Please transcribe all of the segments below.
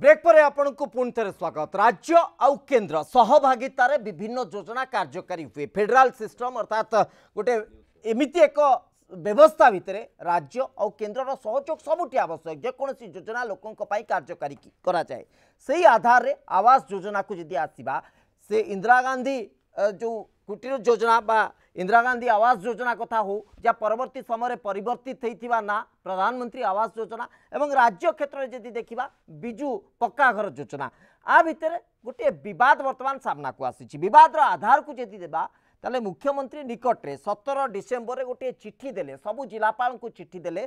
Brake ପରେ ଆପଣଙ୍କୁ ପୁଣି ଥରେ ସ୍ୱାଗତ ରାଜ୍ୟ ଆଉ କେନ୍ଦ୍ର ସହଭାଗିତାରେ ବିଭିନ୍ନ ଯୋଜନା କାର୍ଯ୍ୟକାରୀ ହୁଏ ଫେଡେରାଲ ସିଷ୍ଟମ ଅର୍ଥାତ୍ ଗୋଟେ ଏମିତି ଏକ ବ୍ୟବସ୍ଥା ଭିତରେ ରାଜ୍ୟ ଆଉ କେନ୍ଦ୍ରର ସହଯୋଗ ସବୁଠି ଆବଶ୍ୟକ ଯେକୌଣସି ଯୋଜନା ଲୋକଙ୍କ ପାଇଁ କାର୍ଯ୍ୟକାରୀ କରାଯାଏ ସେଇ ଆଧାରରେ ଆବାସ ଯୋଜନାକୁ ଯଦି ଆସିବା ସେ ଇନ୍ଦିରା ଗାନ୍ଧୀ ଯେଉଁ କୁଟୀର ଯୋଜନା ବା ଇନ୍ଦିରା ଗାନ୍ଧୀ ଆବାସ ଯୋଜନା କଥା ହଉ ଯା ପରବର୍ତ୍ତୀ ସମୟରେ ପରିବର୍ତ୍ତିତ ହେଇଥିବା ନାଁ ପ୍ରଧାନମନ୍ତ୍ରୀ ଆବାସ ଯୋଜନା ଏବଂ ରାଜ୍ୟ କ୍ଷେତ୍ରରେ ଯଦି ଦେଖିବା ବିଜୁ ପକ୍କା ଘର ଯୋଜନା ଆ ଭିତରେ ଗୋଟିଏ ବିବାଦ ବର୍ତ୍ତମାନ ସାମ୍ନାକୁ ଆସିଛି ବିବାଦର ଆଧାରକୁ ଯଦି ଦେବା ତାହେଲେ ମୁଖ୍ୟମନ୍ତ୍ରୀ ନିକଟରେ ସତର ଡିସେମ୍ବରରେ ଗୋଟିଏ ଚିଠି ଦେଲେ ସବୁ ଜିଲ୍ଲାପାଳଙ୍କୁ ଚିଠି ଦେଲେ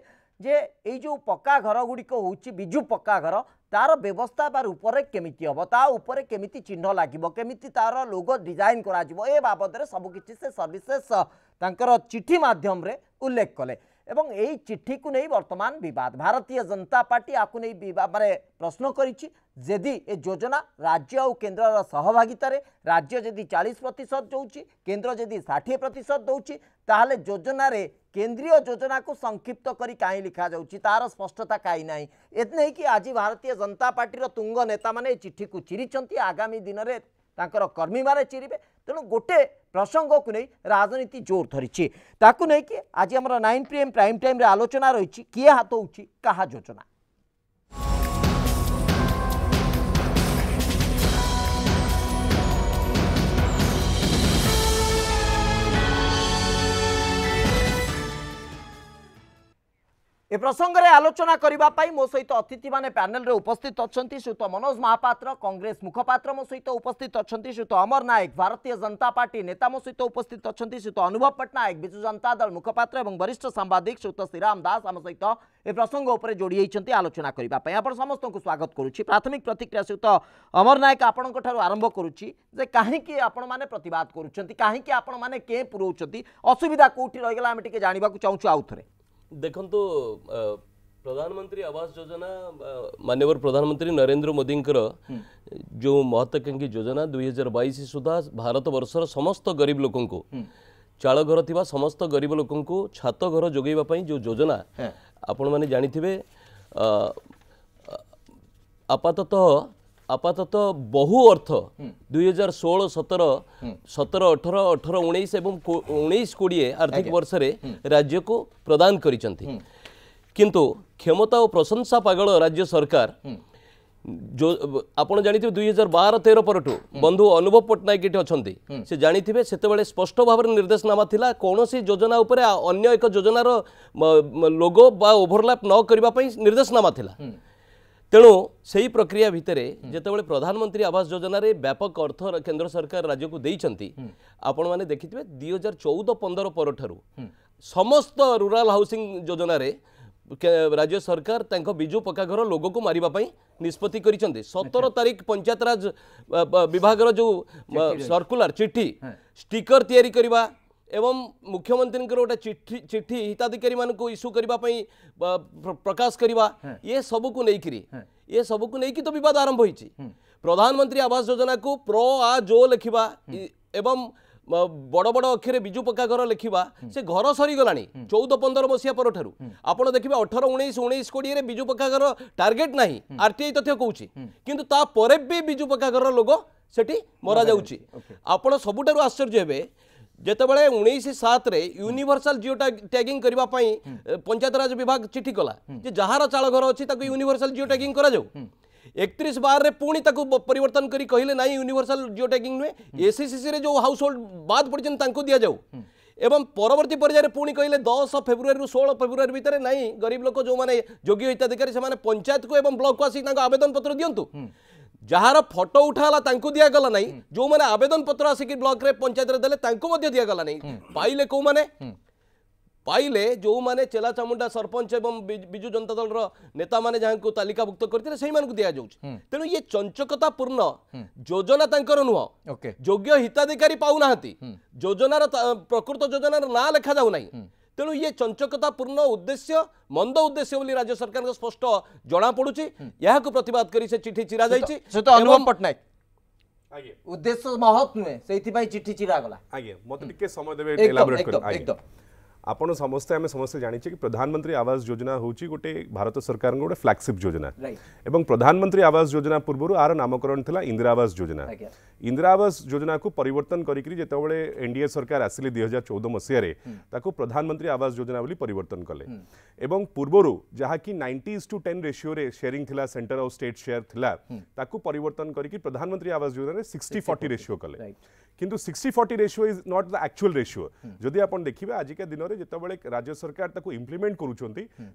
ଯେ ଏଇ ଯେଉଁ ପକ୍କା ଘରଗୁଡ଼ିକ ହେଉଛି ବିଜୁ ପକ୍କା ଘର ତାର ବ୍ୟବସ୍ଥା ବା ଉପରେ କେମିତି ହେବ ତା ଉପରେ କେମିତି ଚିହ୍ନ ଲାଗିବ କେମିତି ତାର ଲୋଗ ଡିଜାଇନ୍ କରାଯିବ ଏ ବାବଦରେ ସବୁକିଛି ସେ ସବିଶେଷ ତାଙ୍କର ଚିଠି ମାଧ୍ୟମରେ ଉଲ୍ଲେଖ କଲେ এবং এই চিঠিকু নেই বর্তমান বিবাদ ভারতীয় জনতা পার্টি আকু নেই বিবাদ মানে প্রশ্ন করেছি যদি এ যোজনা রাজ্য ও কেন্দ্রর সহভাগিতার রাজ্য যদি চাশ প্রতিশত দেছি কেন্দ্র যদি ষাঠিয়ে প্রতিশত দেছি তাহলে যোজনার কেন্দ্রীয় যোজনাকে সংক্ষিপ্ত করে কাই লিখা যাচ্ছে তার স্পষ্টতা কাই না এ নেই আজ ভারতীয় জনতা পার্টির তুঙ্গ নেতা মানে চিঠি কু চিড়ি আগামী দিনের ତାଙ୍କର କର୍ମୀମାନେ ଚିରିବେ ତେଣୁ ଗୋଟେ ପ୍ରସଙ୍ଗକୁ ନେଇ ରାଜନୀତି ଜୋର ଧରିଛି ତାକୁ ନେଇକି ଆଜି ଆମର ନାଇନ୍ ପି ଏମ୍ ପ୍ରାଇମ୍ ଟାଇମ୍ରେ ଆଲୋଚନା ରହିଛି କିଏ ହାତ ହେଉଛି କାହା ଯୋଜନା ए प्रसंग में आलोचना करने मो सहित अतिथि मैंने प्यानेल उपस्थित अच्छा श्रुत मनोज महापात्र कंग्रेस मुखपात्र मो सहित उपस्थित अच्छा श्रुत अमर नायक भारतीय जनता पार्टी नेता मो सहित उपस्थित अच्छा श्रुत अनुभव पट्टनायक विजु जनता दल मुखपात्र वरिष्ठ सांबादिक श्रुत श्रीराम दास आम सहित ए प्रसंग उपर जोड़ी होती आलोचना करने आप समस्त को स्वागत करुच्ची प्राथमिक प्रतिक्रिया श्रुत अमर नायक आपण आरंभ करुच्ची कहीं आपण मैंने प्रतिवाद करुँच कहीं आपण मैंने के पुराऊँ असुविधा कौटी रही आम टे जानवाक चाहूँ आउ थे ଦେଖନ୍ତୁ ପ୍ରଧାନମନ୍ତ୍ରୀ ଆବାସ ଯୋଜନା ମାନ୍ୟବର ପ୍ରଧାନମନ୍ତ୍ରୀ ନରେନ୍ଦ୍ର ମୋଦିଙ୍କର ଯେଉଁ ମହତ୍ୱାକାଂକ୍ଷୀ ଯୋଜନା ଦୁଇହଜାର ବାଇଶ ସୁଦ୍ଧା ଭାରତବର୍ଷର ସମସ୍ତ ଗରିବ ଲୋକଙ୍କୁ ଚାଳ ଘର ଥିବା ସମସ୍ତ ଗରିବ ଲୋକଙ୍କୁ ଛାତ ଘର ଯୋଗାଇବା ପାଇଁ ଯେଉଁ ଯୋଜନା ଆପଣମାନେ ଜାଣିଥିବେ ଆପାତତଃ ଆପାତତଃ ବହୁ ଅର୍ଥ ଦୁଇହଜାର ଷୋହଳ ସତର ସତର ଅଠର ଅଠର ଉଣେଇଶ ଏବଂ ଉଣେଇଶ କୋଡ଼ିଏ ଆର୍ଥିକ ବର୍ଷରେ ରାଜ୍ୟକୁ ପ୍ରଦାନ କରିଛନ୍ତି କିନ୍ତୁ କ୍ଷମତା ଓ ପ୍ରଶଂସା ପାଗଳ ରାଜ୍ୟ ସରକାର ଆପଣ ଜାଣିଥିବେ ଦୁଇହଜାର ବାର ତେର ପରଠୁ ବନ୍ଧୁ ଅନୁଭବ ପଟ୍ଟନାୟକ ଏଠି ଅଛନ୍ତି ସେ ଜାଣିଥିବେ ସେତେବେଳେ ସ୍ପଷ୍ଟ ଭାବରେ ନିର୍ଦ୍ଦେଶନାମା ଥିଲା କୌଣସି ଯୋଜନା ଉପରେ ଅନ୍ୟ ଏକ ଯୋଜନାର ଲୋଗୋ ବା ଓଭରଲାପ୍ ନ କରିବା ପାଇଁ ନିର୍ଦ୍ଦେଶନାମା ଥିଲା ତେଣୁ ସେହି ପ୍ରକ୍ରିୟା ଭିତରେ ଯେତେବେଳେ ପ୍ରଧାନମନ୍ତ୍ରୀ ଆବାସ ଯୋଜନାରେ ବ୍ୟାପକ ଅର୍ଥ କେନ୍ଦ୍ର ସରକାର ରାଜ୍ୟକୁ ଦେଇଛନ୍ତି ଆପଣମାନେ ଦେଖିଥିବେ ଦୁଇ ହଜାର ଚଉଦ ପନ୍ଦର ପରଠାରୁ ସମସ୍ତ ରୁରାଲ ହାଉସିଂ ଯୋଜନାରେ ରାଜ୍ୟ ସରକାର ତାଙ୍କ ବିଜୁ ପକ୍କା ଘର ଲୋଗୋକୁ ମାରିବା ପାଇଁ ନିଷ୍ପତ୍ତି କରିଛନ୍ତି ସତର ତାରିଖ ପଞ୍ଚାୟତରାଜ ବିଭାଗର ଯେଉଁ ସର୍କୁଲାର ଚିଠି ଷ୍ଟିକର ତିଆରି କରିବା ଏବଂ ମୁଖ୍ୟମନ୍ତ୍ରୀଙ୍କର ଗୋଟେ ଚିଠି ଚିଠି ହିତାଧିକାରୀମାନଙ୍କୁ ଇସ୍ୟୁ କରିବା ପାଇଁ ପ୍ରକାଶ କରିବା ଏ ସବୁକୁ ନେଇକିରି ଏ ସବୁକୁ ନେଇକି ତ ବିବାଦ ଆରମ୍ଭ ହୋଇଛି ପ୍ରଧାନମନ୍ତ୍ରୀ ଆବାସ ଯୋଜନାକୁ ପ୍ର ଆ ଜୋ ଲେଖିବା ଏବଂ ବଡ଼ ବଡ଼ ଅକ୍ଷରେ ବିଜୁ ପକ୍କା ଘର ଲେଖିବା ସେ ଘର ସରିଗଲାଣି ଚଉଦ ପନ୍ଦର ମସିହା ପରଠାରୁ ଆପଣ ଦେଖିବେ ଅଠର ଉଣେଇଶ ଉଣେଇଶ କୋଡ଼ିଏରେ ବିଜୁ ପକ୍କା ଘର ଟାର୍ଗେଟ୍ ନାହିଁ ଆର୍ଟିଆଇ ତଥ୍ୟ କହୁଛି କିନ୍ତୁ ତାପରେ ବି ବିଜୁ ପକ୍କା ଘରର ଲୋକ ସେଠି ମରାଯାଉଛି ଆପଣ ସବୁଠାରୁ ଆଶ୍ଚର୍ଯ୍ୟ ହେବେ जोबले उतरे यूनिभर्साल जिओ टैगिंग करने पंचायतराज विभाग चिठी कला हम्म. जार घर अच्छी यूनिभर्साल जिओ टैगिंग कर एक बारे पुणी पर कहले ना यूनिभर्साल जिओ टैगिंग नुहे एससीसी हम्म. जो हाउस होल्ड बाद पड़ते दि जाऊ हम्म. एवं परवर्त पर्यायर पुणी कहे दस फेब्रुआरी षोल फेब्रुआरी भितर नाई गरीब लोक जो मैंने योगी हिताधिकारी पंचायत को ब्लक को आसिक आवेदन पत्र दिंतु যাহার ফটো উঠালা তাঁকু দিয়াগলা নাই যে আবেদন পত্র আসিকি ব্লকরে পঞ্চায়েতরে দেলে তাঁকু মধ্যে দিয়াগলা নাই পাইলে কেউ মানে পাইলে যে চেলা চামুন্ডা সরপঞ্চ এবং বিজু জনতা দলর নেতা মানে যা তালিকাভুক্ত করে সেই মানুষ দিয়া যাচ্ছে তেমন ইয়ে চঞ্চকতাপূর্ণ যোজনা তাঁকর নুহ যোগ্য হিতাধিকারী পাও না যোজনার প্রকৃত যোজনার না লেখা যাও না ତେଣୁ ଇଏ ଚଞ୍ଚକତାପୂର୍ଣ୍ଣ ଉଦ୍ଦେଶ୍ୟ ମନ୍ଦ ଉଦ୍ଦେଶ୍ୟ ବୋଲି ରାଜ୍ୟ ସରକାରଙ୍କ ସ୍ପଷ୍ଟ ଜଣାପଡ଼ୁଛି ଏହାକୁ ପ୍ରତିବାଦ କରି ସେ ଚିଠି ଚିରା ଯାଇଛି ଅନୁଭବ ପଟ୍ଟନାୟକ ଉଦ୍ଦେଶ୍ୟ ମହତ୍ ନୁହେଁ ସେଇଥିପାଇଁ ଚିଠି ଚିରାଗଲା ଆଜ୍ଞା ମୋତେ ଟିକେ ସମୟ ଦେବେ ଏଲାବୋରେଟ୍ କରି ଆଜ୍ଞା ଆପଣ ସମସ୍ତେ ଆମେ ସମସ୍ତେ ଜାଣିଛେ କି ପ୍ରଧାନମନ୍ତ୍ରୀ ଆବାସ ଯୋଜନା ହେଉଛି ଗୋଟେ ଭାରତ ସରକାରଙ୍କ ଗୋଟେ ଫ୍ଲାଗସିପ୍ ଯୋଜନା ଏବଂ ପ୍ରଧାନମନ୍ତ୍ରୀ ଆବାସ ଯୋଜନା ପୂର୍ବରୁ ଆର ନାମକରଣ ଥିଲା ଇନ୍ଦିରା ଆବାସ ଯୋଜନା ଇନ୍ଦିରା ଆବାସ ଯୋଜନାକୁ ପରିବର୍ତ୍ତନ କରିକି ଯେତେବେଳେ ଏନ୍ଡିଏ ସରକାର ଆସିଲେ ଦୁଇ ହଜାର ଚଉଦ ମସିହାରେ ତାକୁ ପ୍ରଧାନମନ୍ତ୍ରୀ ଆବାସ ଯୋଜନା ବୋଲି ପରିବର୍ତ୍ତନ କଲେ ଏବଂ ପୂର୍ବରୁ ଯାହାକି ନାଇଣ୍ଟିଜ୍ ଟୁ ଟେନ୍ ରେସିଓରେ ସେୟାରିଂ ଥିଲା ସେଣ୍ଟର ଆଉ ଷ୍ଟେଟ୍ ସେୟାର ଥିଲା ତାକୁ ପରିବର୍ତ୍ତନ କରିକି ପ୍ରଧାନମନ୍ତ୍ରୀ ଆବାସ ଯୋଜନାରେ ସିକ୍ସଟି ଫର୍ଟି ରେସିଓ କଲେ কিন্তু sixty forty ratio is not the actual ratio যদি আপনার দেখবে আজিকা দিনের যেতবে রাজ্য সরকার তাকে ইমপ্লিমেন্ট করছেন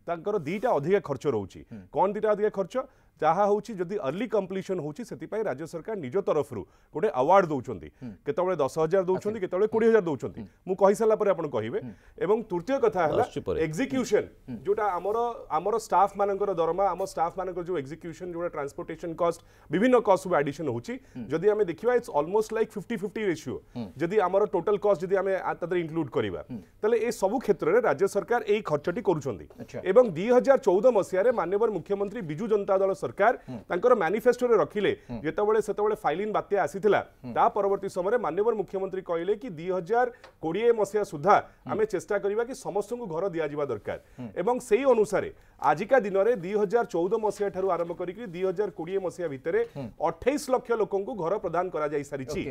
তাঁর দুইটা অধিকা খরচ রয়েছে কম দুইটা অধিকা খরচ ଯାହା ହେଉଛି ଯଦି ଅର୍ଲି କମ୍ପ୍ଲିସନ୍ ହେଉଛି ସେଥିପାଇଁ ରାଜ୍ୟ ସରକାର ନିଜ ତରଫରୁ ଗୋଟେ ଆୱାର୍ଡ ଦେଉଛନ୍ତି କେତେବେଳେ ଦଶ ହଜାର ଦେଉଛନ୍ତି କେତେବେଳେ କୋଡ଼ିଏ ହଜାର ଦେଉଛନ୍ତି ମୁଁ କହିସାରିଲା ପରେ ଆପଣ କହିବେ ଏବଂ ତୃତୀୟ କଥା ହେଲା ଏକ୍ଜିକ୍ୟୁସନ୍ ଯେଉଁଟା ଆମର ଆମର ଷ୍ଟାଫ୍ ମାନଙ୍କର ଦରମା ଆମ ଷ୍ଟାଫ୍ ମାନଙ୍କର ଯେଉଁ ଏକ୍ଜିକ୍ୟୁସନ୍ ଯେଉଁଟା ଟ୍ରାନ୍ସପୋର୍ଟେସନ୍ କଷ୍ଟ ବିଭିନ୍ନ କଷ୍ଟ ସବୁ ଆଡିସନ୍ ହେଉଛି ଯଦି ଆମେ ଦେଖିବା it's almost like fifty fifty ratio ଯଦି ଆମର ଟୋଟାଲ୍ କଷ୍ଟ ଯଦି ଆମେ ତା ଦେହରେ ଇନକ୍ଲୁଡ୍ କରିବା ତାହେଲେ ଏ ସବୁ କ୍ଷେତ୍ରରେ ରାଜ୍ୟ ସରକାର ଏଇ ଖର୍ଚ୍ଚଟି କରୁଛନ୍ତି ଏବଂ ଦୁଇ ହଜାର ଚଉଦ ମସିହାରେ ମାନ୍ୟବର ମୁଖ୍ୟମନ୍ତ୍ରୀ ବିଜୁ ଜନତା ଦଳ ସରକାର ସରକାର ତାଙ୍କର ମ୍ୟାନିଫେଷ୍ଟୋରେ ରଖିଲେ ଯେତେବେଳେ ସେତେବେଳେ ଫାଇଲିନ୍ ବାତ୍ୟା ଆସିଥିଲା ତା ପରବର୍ତ୍ତୀ ସମୟରେ ମାନ୍ୟବର ମୁଖ୍ୟମନ୍ତ୍ରୀ କହିଲେ କି ଦୁଇ ହଜାର କୋଡ଼ିଏ ମସିହା ସୁଦ୍ଧା ଆମେ ଚେଷ୍ଟା କରିବା କି ସମସ୍ତଙ୍କୁ ଘର ଦିଆଯିବା ଦରକାର ଏବଂ ସେଇ ଅନୁସାରେ ଆଜିକା ଦିନରେ ଦୁଇ ହଜାର ଚଉଦ ମସିହା ଠାରୁ ଆରମ୍ଭ କରିକି ଦୁଇ ହଜାର କୋଡ଼ିଏ ମସିହା ଭିତରେ ଅଠେଇଶ ଲକ୍ଷ ଲୋକଙ୍କୁ ଘର ପ୍ରଦାନ କରାଯାଇ ସାରିଛି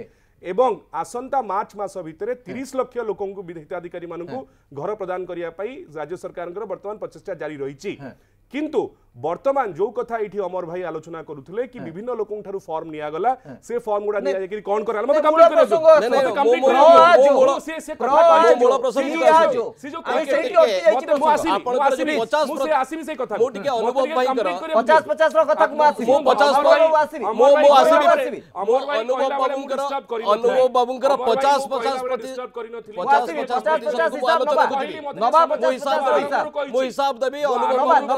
এবং আসন্তা মার্চ মাস ভিতরে তিরিশ লক্ষ লোক হিতাধিকারী মানুষ ঘর প্রদান করা রাজ্য সরকার বর্তমান প্রচেষ্টা জারি রয়েছে কিন্তু বর্তমান যে কথা ইটি অমরভাই আলোচনা করুতলে কি বিভিন্ন লোকং থারু ফর্ম নিয়া গলা সে ফর্ম গুডা নিয়া যে কোন করাল মই কমপ্লিট করু না মই তো কমপ্লিট করু মোয়া জুসি সে কথা পালে মোলা প্রশ্ন মুই যা จু আইস টাইটি হয় যে মই আছিনি মই আছিনি 50% মই সে আছিনি সে কথা মোটিকে অনুভব বাই কৰা 50 50 ৰ কথা ক মাথি মই 50% মই মই আছিনি মই আছিনি অমরভাই অনুভব বাবুଙ୍କৰ ষ্টপ কৰিম অনুভব বাবুଙ୍କৰ 50 50% ষ্টার্ট কৰিন নথিলি 50 50% হিচাপ মই নবাৰ 50% মই হিচাপ দিবি অনুভব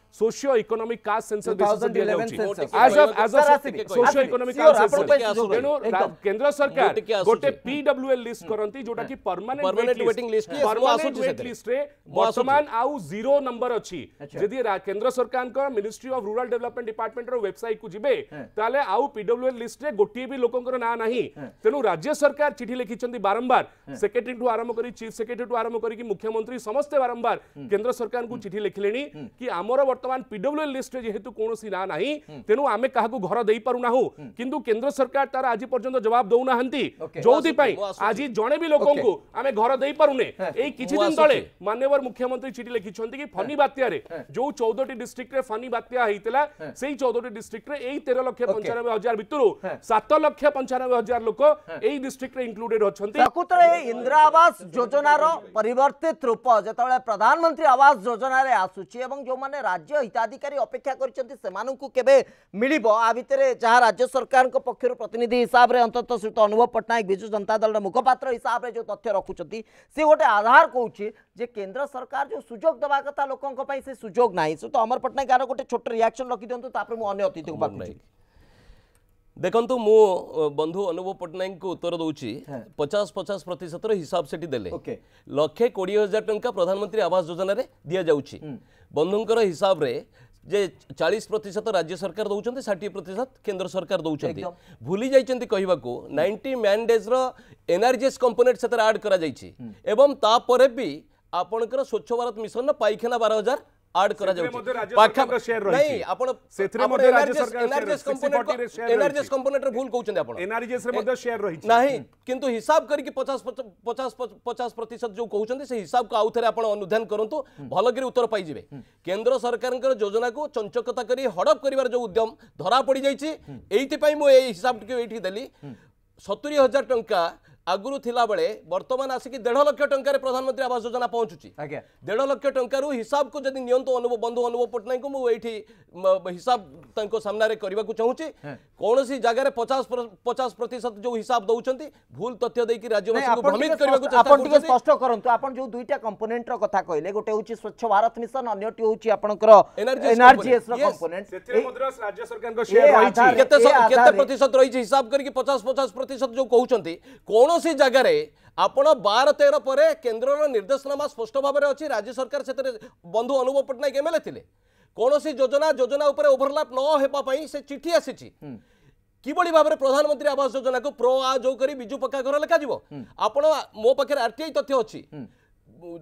सोशियो इकोनॉमिक कास्ट सेंसस 2011 दिया as of as of socio economic caste census तेनु केंद्र सरकार गोटे पीडब्ल्यूएल लिस्ट करंती जोटा की permanent waiting list permanent wait list रे वर्तमान आउ जीरो नंबर अछि यदि केंद्र सरकार का ministry of rural development department रो वेबसाइट को जिबे hmm। ताले आउ पीडब्ल्यूएल लिस्ट रे गोटी भी लोकंकर ना नाही hmm। तेनु राज्य सरकार चिट्ठी लिखि लिखिचंती बारंबार सेक्रेटरी hmm। टू आरंभ करी चीफ सेक्रेटरी टू आरंभ करी की मुख्यमंत्री समस्त बारंबार केंद्र सरकार को चिट्ठी लिखलेनी की हमरो बर्तमान एल लिस्ट जेहेतु कौन ना ना तेणु आम क्या घर दे पारना किंतु केंद्र सरकार तार आज पर्यटन जवाब दौना जो आज जड़े भी लोक आम घर दे पारे यही दिन तेज मानवर मुख्यमंत्री चिठी लिखिं कि फनी बात्यार जो चौदह डिस्ट्रिक्ट फनी बात्या होता से चौदह डिस्ट्रिक्ट तेरह लक्ष पंचानबे हजार भितर सत लक्ष पंचानबे हजार लोक यही डिस्ट्रिक्ट इनक्लूडेड अच्छा इंदिरा आवास योजनार रूप जो प्रधानमंत्री आवास योजन आसूँ जो राज्य राज्य हिताधिकारी अपेक्षा भितर जहाँ राज्य सरकार पक्षर प्रतिनिधि हिसाब से अंत श्रीत अनुभव पट्टनायक विजु जनता दल मुखपात्र हिसाब से जो तथ्य रखुच्च सी गोटे आधार कौचे जे केन्द्र सरकार जो सुजोग दवा कथा लोकों पर सुजोग ना श्रीत अमर पट्टनायक गोटे छोट रियाक्शन रखी दिखाँ मुझे अतिथि को ଦେଖନ୍ତୁ ମୁଁ ବନ୍ଧୁ ଅନୁଭବ ପଟ୍ଟନାୟକଙ୍କୁ ଉତ୍ତର ଦେଉଛି ପଚାଶ ପଚାଶ ପ୍ରତିଶତର ହିସାବ ସେଠି ଦେଲେ ଲକ୍ଷେ କୋଡ଼ିଏ ହଜାର ଟଙ୍କା ପ୍ରଧାନମନ୍ତ୍ରୀ ଆବାସ ଯୋଜନାରେ ଦିଆଯାଉଛି ବନ୍ଧୁଙ୍କର ହିସାବରେ ଯେ ଚାଳିଶ ପ୍ରତିଶତ ରାଜ୍ୟ ସରକାର ଦେଉଛନ୍ତି ଷାଠିଏ ପ୍ରତିଶତ କେନ୍ଦ୍ର ସରକାର ଦେଉଛନ୍ତି ଭୁଲି ଯାଇଛନ୍ତି କହିବାକୁ ନାଇଣ୍ଟି ମ୍ୟାନ୍ ଡେଜ୍ର ଏନ୍ଆର୍ଜିଏସ୍ କମ୍ପୋନେଣ୍ଟ ସେଥିରେ ଆଡ୍ କରାଯାଇଛି ଏବଂ ତାପରେ ବି ଆପଣଙ୍କର ସ୍ୱଚ୍ଛ ଭାରତ ମିଶନର ପାଇଖାନା ବାର ହଜାର ଆଡ୍ କରାଯାଉଛି ନାଇଁ ଆପଣ ଏନ୍ଆରଜିଏସ୍ କମ୍ପୋନେଣ୍ଟରେ ଭୁଲ କହୁଛନ୍ତି ଆପଣ ନାହିଁ କିନ୍ତୁ ହିସାବ କରିକି ପଚାଶ ପଚାଶ ପଚାଶ ପ୍ରତିଶତ ଯୋଉ କହୁଛନ୍ତି ସେ ହିସାବକୁ ଆଉ ଥରେ ଆପଣ ଅନୁଧ୍ୟାନ କରନ୍ତୁ ଭଲକରି ଉତ୍ତର ପାଇଯିବେ କେନ୍ଦ୍ର ସରକାରଙ୍କର ଯୋଜନାକୁ ଚଞ୍ଚକତା କରି ହଡପ କରିବାର ଯୋଉ ଉଦ୍ୟମ ଧରା ପଡ଼ିଯାଇଛି ଏଇଥିପାଇଁ ମୁଁ ଏଇ ହିସାବଟିକୁ ଏଇଠି ଦେଲି ସତୁରି ହଜାର ଟଙ୍କା ଆଗରୁ ଥିଲାବେଳେ ବର୍ତ୍ତମାନ ଆସିକି ଦେଢ଼ ଲକ୍ଷ ଟଙ୍କାରେ ପ୍ରଧାନମନ୍ତ୍ରୀ ଆବାସ ଯୋଜନା ପହଞ୍ଚୁଛି ଦେଢ଼ ଲକ୍ଷ ଟଙ୍କାରୁ ହିସାବକୁ ଯଦି ନିଅନ୍ତୁ ଅନୁଭବ ବନ୍ଧୁ ଅନୁଭବ ପଟ୍ଟନାୟକଙ୍କୁ ମୁଁ ଏଇଠି ହିସାବ ତାଙ୍କ ସାମ୍ନାରେ କରିବାକୁ ଚାହୁଁଛି କୌଣସି ଜାଗାରେ ପଚାଶ ପଚାଶ ପ୍ରତିଶତ ଯୋଉ ହିସାବ ଦଉଛନ୍ତି ଭୁଲ ତଥ୍ୟ ଦେଇକି ରାଜ୍ୟବାସୀଙ୍କୁ ଭ୍ରମିତ କରିବାକୁ ଆପଣ ଟିକେ ସ୍ପଷ୍ଟ କରନ୍ତୁ ଆପଣ ଯୋଉ ଦୁଇଟା କମ୍ପୋନେଣ୍ଟର କଥା କହିଲେ ଗୋଟେ ହଉଛି ସ୍ୱଚ୍ଛ ଭାରତ ମିଶନ ଅନ୍ୟଟି ହଉଛି ଆପଣଙ୍କର ଏନଆରଜିଏସ୍ ର କମ୍ପୋନେଣ୍ଟ ସେଥିରେ ମଧ୍ୟ ରାଜ୍ୟ ସରକାରଙ୍କ ସେୟାର ରହିଛି କେତେ କେତେ ପ୍ରତିଶତ ରହିଛି ହିସାବ କରିକି 50 50 ପ୍ରତିଶତ ଯୋଉ କହୁଛନ୍ତି କୌଣ যেকোনসি জায়গায় আপনার বার তের পরে কেন্দ্রর নির্দেশনামা স্পষ্ট ভাবে অ রাজ্য সরকার সেতরে বন্ধু অনুভব পট্টনাক এমএলএ লে কোণী যোজনা যোজনা উপরে ওভরলাপ নহওয়া সে চিঠি আসিছি কিভাবে ভাবে প্রধানমন্ত্রী আবাস যোজনা প্রো আজও করে বিজু পক্কা ঘর লেখাযিব আপনার মো পাখে আরটিআই তথ্য অছি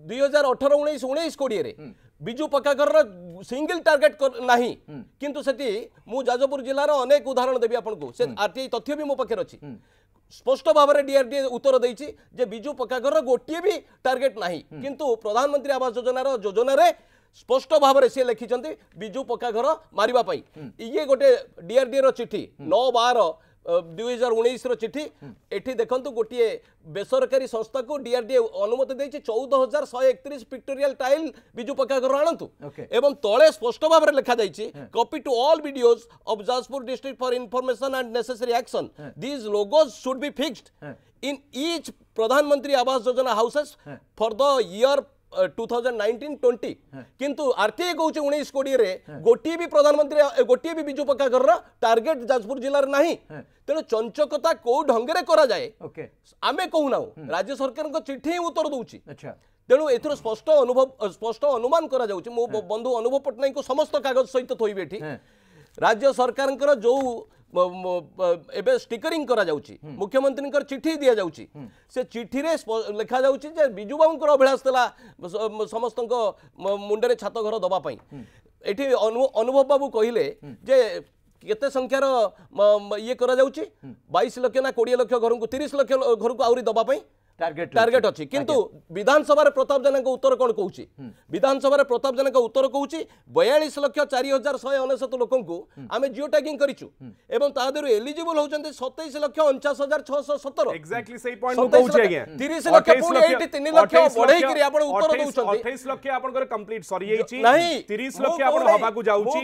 দুই হাজার অঠর উনিশ উনিশ কোড়িয়ে বিজু পক্কা ঘর সিঙ্গল টার্গেট না কিন্তু সেটি মু যাজপুর জেলার অনেক উদাহরণ দেবি আপনার সে আরটিআই তথ্য বি মো পাখে অছি ସ୍ପଷ୍ଟ ଭାବରେ ଡିଆର୍ଡିଏ ଉତ୍ତର ଦେଇଛି ଯେ ବିଜୁ ପକ୍କାଘରର ଗୋଟିଏ ବି ଟାର୍ଗେଟ୍ ନାହିଁ କିନ୍ତୁ ପ୍ରଧାନମନ୍ତ୍ରୀ ଆବାସ ଯୋଜନାର ଯୋଜନାରେ ସ୍ପଷ୍ଟ ଭାବରେ ସିଏ ଲେଖିଛନ୍ତି ବିଜୁ ପକ୍କାଘର ମାରିବା ପାଇଁ ଇଏ ଗୋଟେ ଡିଆର୍ଡିଏର ଚିଠି ନଅ ବାର दुईार उ चिठी एटी देखु गोटे बेसरकारी संस्था को डीआरडीए अनुमति चौदह हजार शह एक पिक्टोरियाल टाइल विजु पक्काघर आणतु एवं तले स्पष्ट भाव में लिखा जाइए कपी टू अल् भिडज of Jajpur district for information and necessary action these logos should भी फिक्सड इन इच प्रधानमंत्री आवास योजना houses for the year two thousand nineteen twenty କିନ୍ତୁ ଆର୍ ଟି ଆଇ କହୁଛି ଉଣେଇଶ କୋଡ଼ିଏରେ ଗୋଟିଏ ବି ପ୍ରଧାନମନ୍ତ୍ରୀ ଗୋଟିଏ ବି ବିଜୁ ପକ୍କାଘରର ଟାର୍ଗେଟ ଯାଜପୁର ଜିଲ୍ଲାରେ ନାହିଁ ତେଣୁ ଚଞ୍ଚକତା କୋଉ ଢଙ୍ଗରେ କରାଯାଏ ଆମେ କହୁନାହୁଁ ରାଜ୍ୟ ସରକାରଙ୍କ ଚିଠି ହିଁ ଉତ୍ତର ଦଉଛି ତେଣୁ ଏଥିରୁ ସ୍ପଷ୍ଟ ଅନୁଭବ ସ୍ପଷ୍ଟ ଅନୁମାନ କରାଯାଉଛି ମୋ ବନ୍ଧୁ ଅନୁଭବ ପଟ୍ଟନାୟକଙ୍କୁ ସମସ୍ତ କାଗଜ ସହିତ ଥୋଇବେ ଏଠି ରାଜ୍ୟ ସରକାରଙ୍କର ଯୋଉ ଏବେ ଷ୍ଟିକରିଂ କରାଯାଉଛି ମୁଖ୍ୟମନ୍ତ୍ରୀଙ୍କର ଚିଠି ଦିଆଯାଉଛି ସେ ଚିଠିରେ ଲେଖାଯାଉଛି ଯେ ବିଜୁବାବୁଙ୍କର ଅଭିଳାଷ ଥିଲା ସମସ୍ତଙ୍କ ମୁଣ୍ଡରେ ଛାତ ଘର ଦେବା ପାଇଁ ଏଠି ଅନୁଭବ ବାବୁ କହିଲେ ଯେ କେତେ ସଂଖ୍ୟାର ଇଏ କରାଯାଉଛି ବାଇଶ ଲକ୍ଷ ନା କୋଡ଼ିଏ ଲକ୍ଷ ଘରକୁ ତିରିଶ ଲକ୍ଷ ଘରକୁ ଆହୁରି ଦେବା ପାଇଁ টার্গেট অছি কিন্তু বিধানসভার প্রতাপ জেলা উত্তর কোণ কৌছি বিধানসভার প্রতাপ জেলা উত্তর কৌছি বয়াশ লক্ষ চারি হাজার শহে অনেশত লোক আমি জিও ট্যাগিং করিছু এবং তাদের এলিজিবল হচ্ছেন সতেইশ লক্ষ অনচাশ হাজার ছশো সতর তিরিশ লক্ষ পুଣି ଏଇଠି ତିନି ଲକ୍ଷ ବଢେଇକିରି ଆପଣ ଉତ୍ତର ଦଉଛନ୍ତି ଅଠେଇଶ ଲକ୍ଷ ଆପଣଙ୍କର କମ୍ପ୍ଲିଟ ସରିଯାଇଛି ନାହିଁ ତିରିଶ ଲକ୍ଷ ଆପଣ ହବାକୁ ଯାଉଛି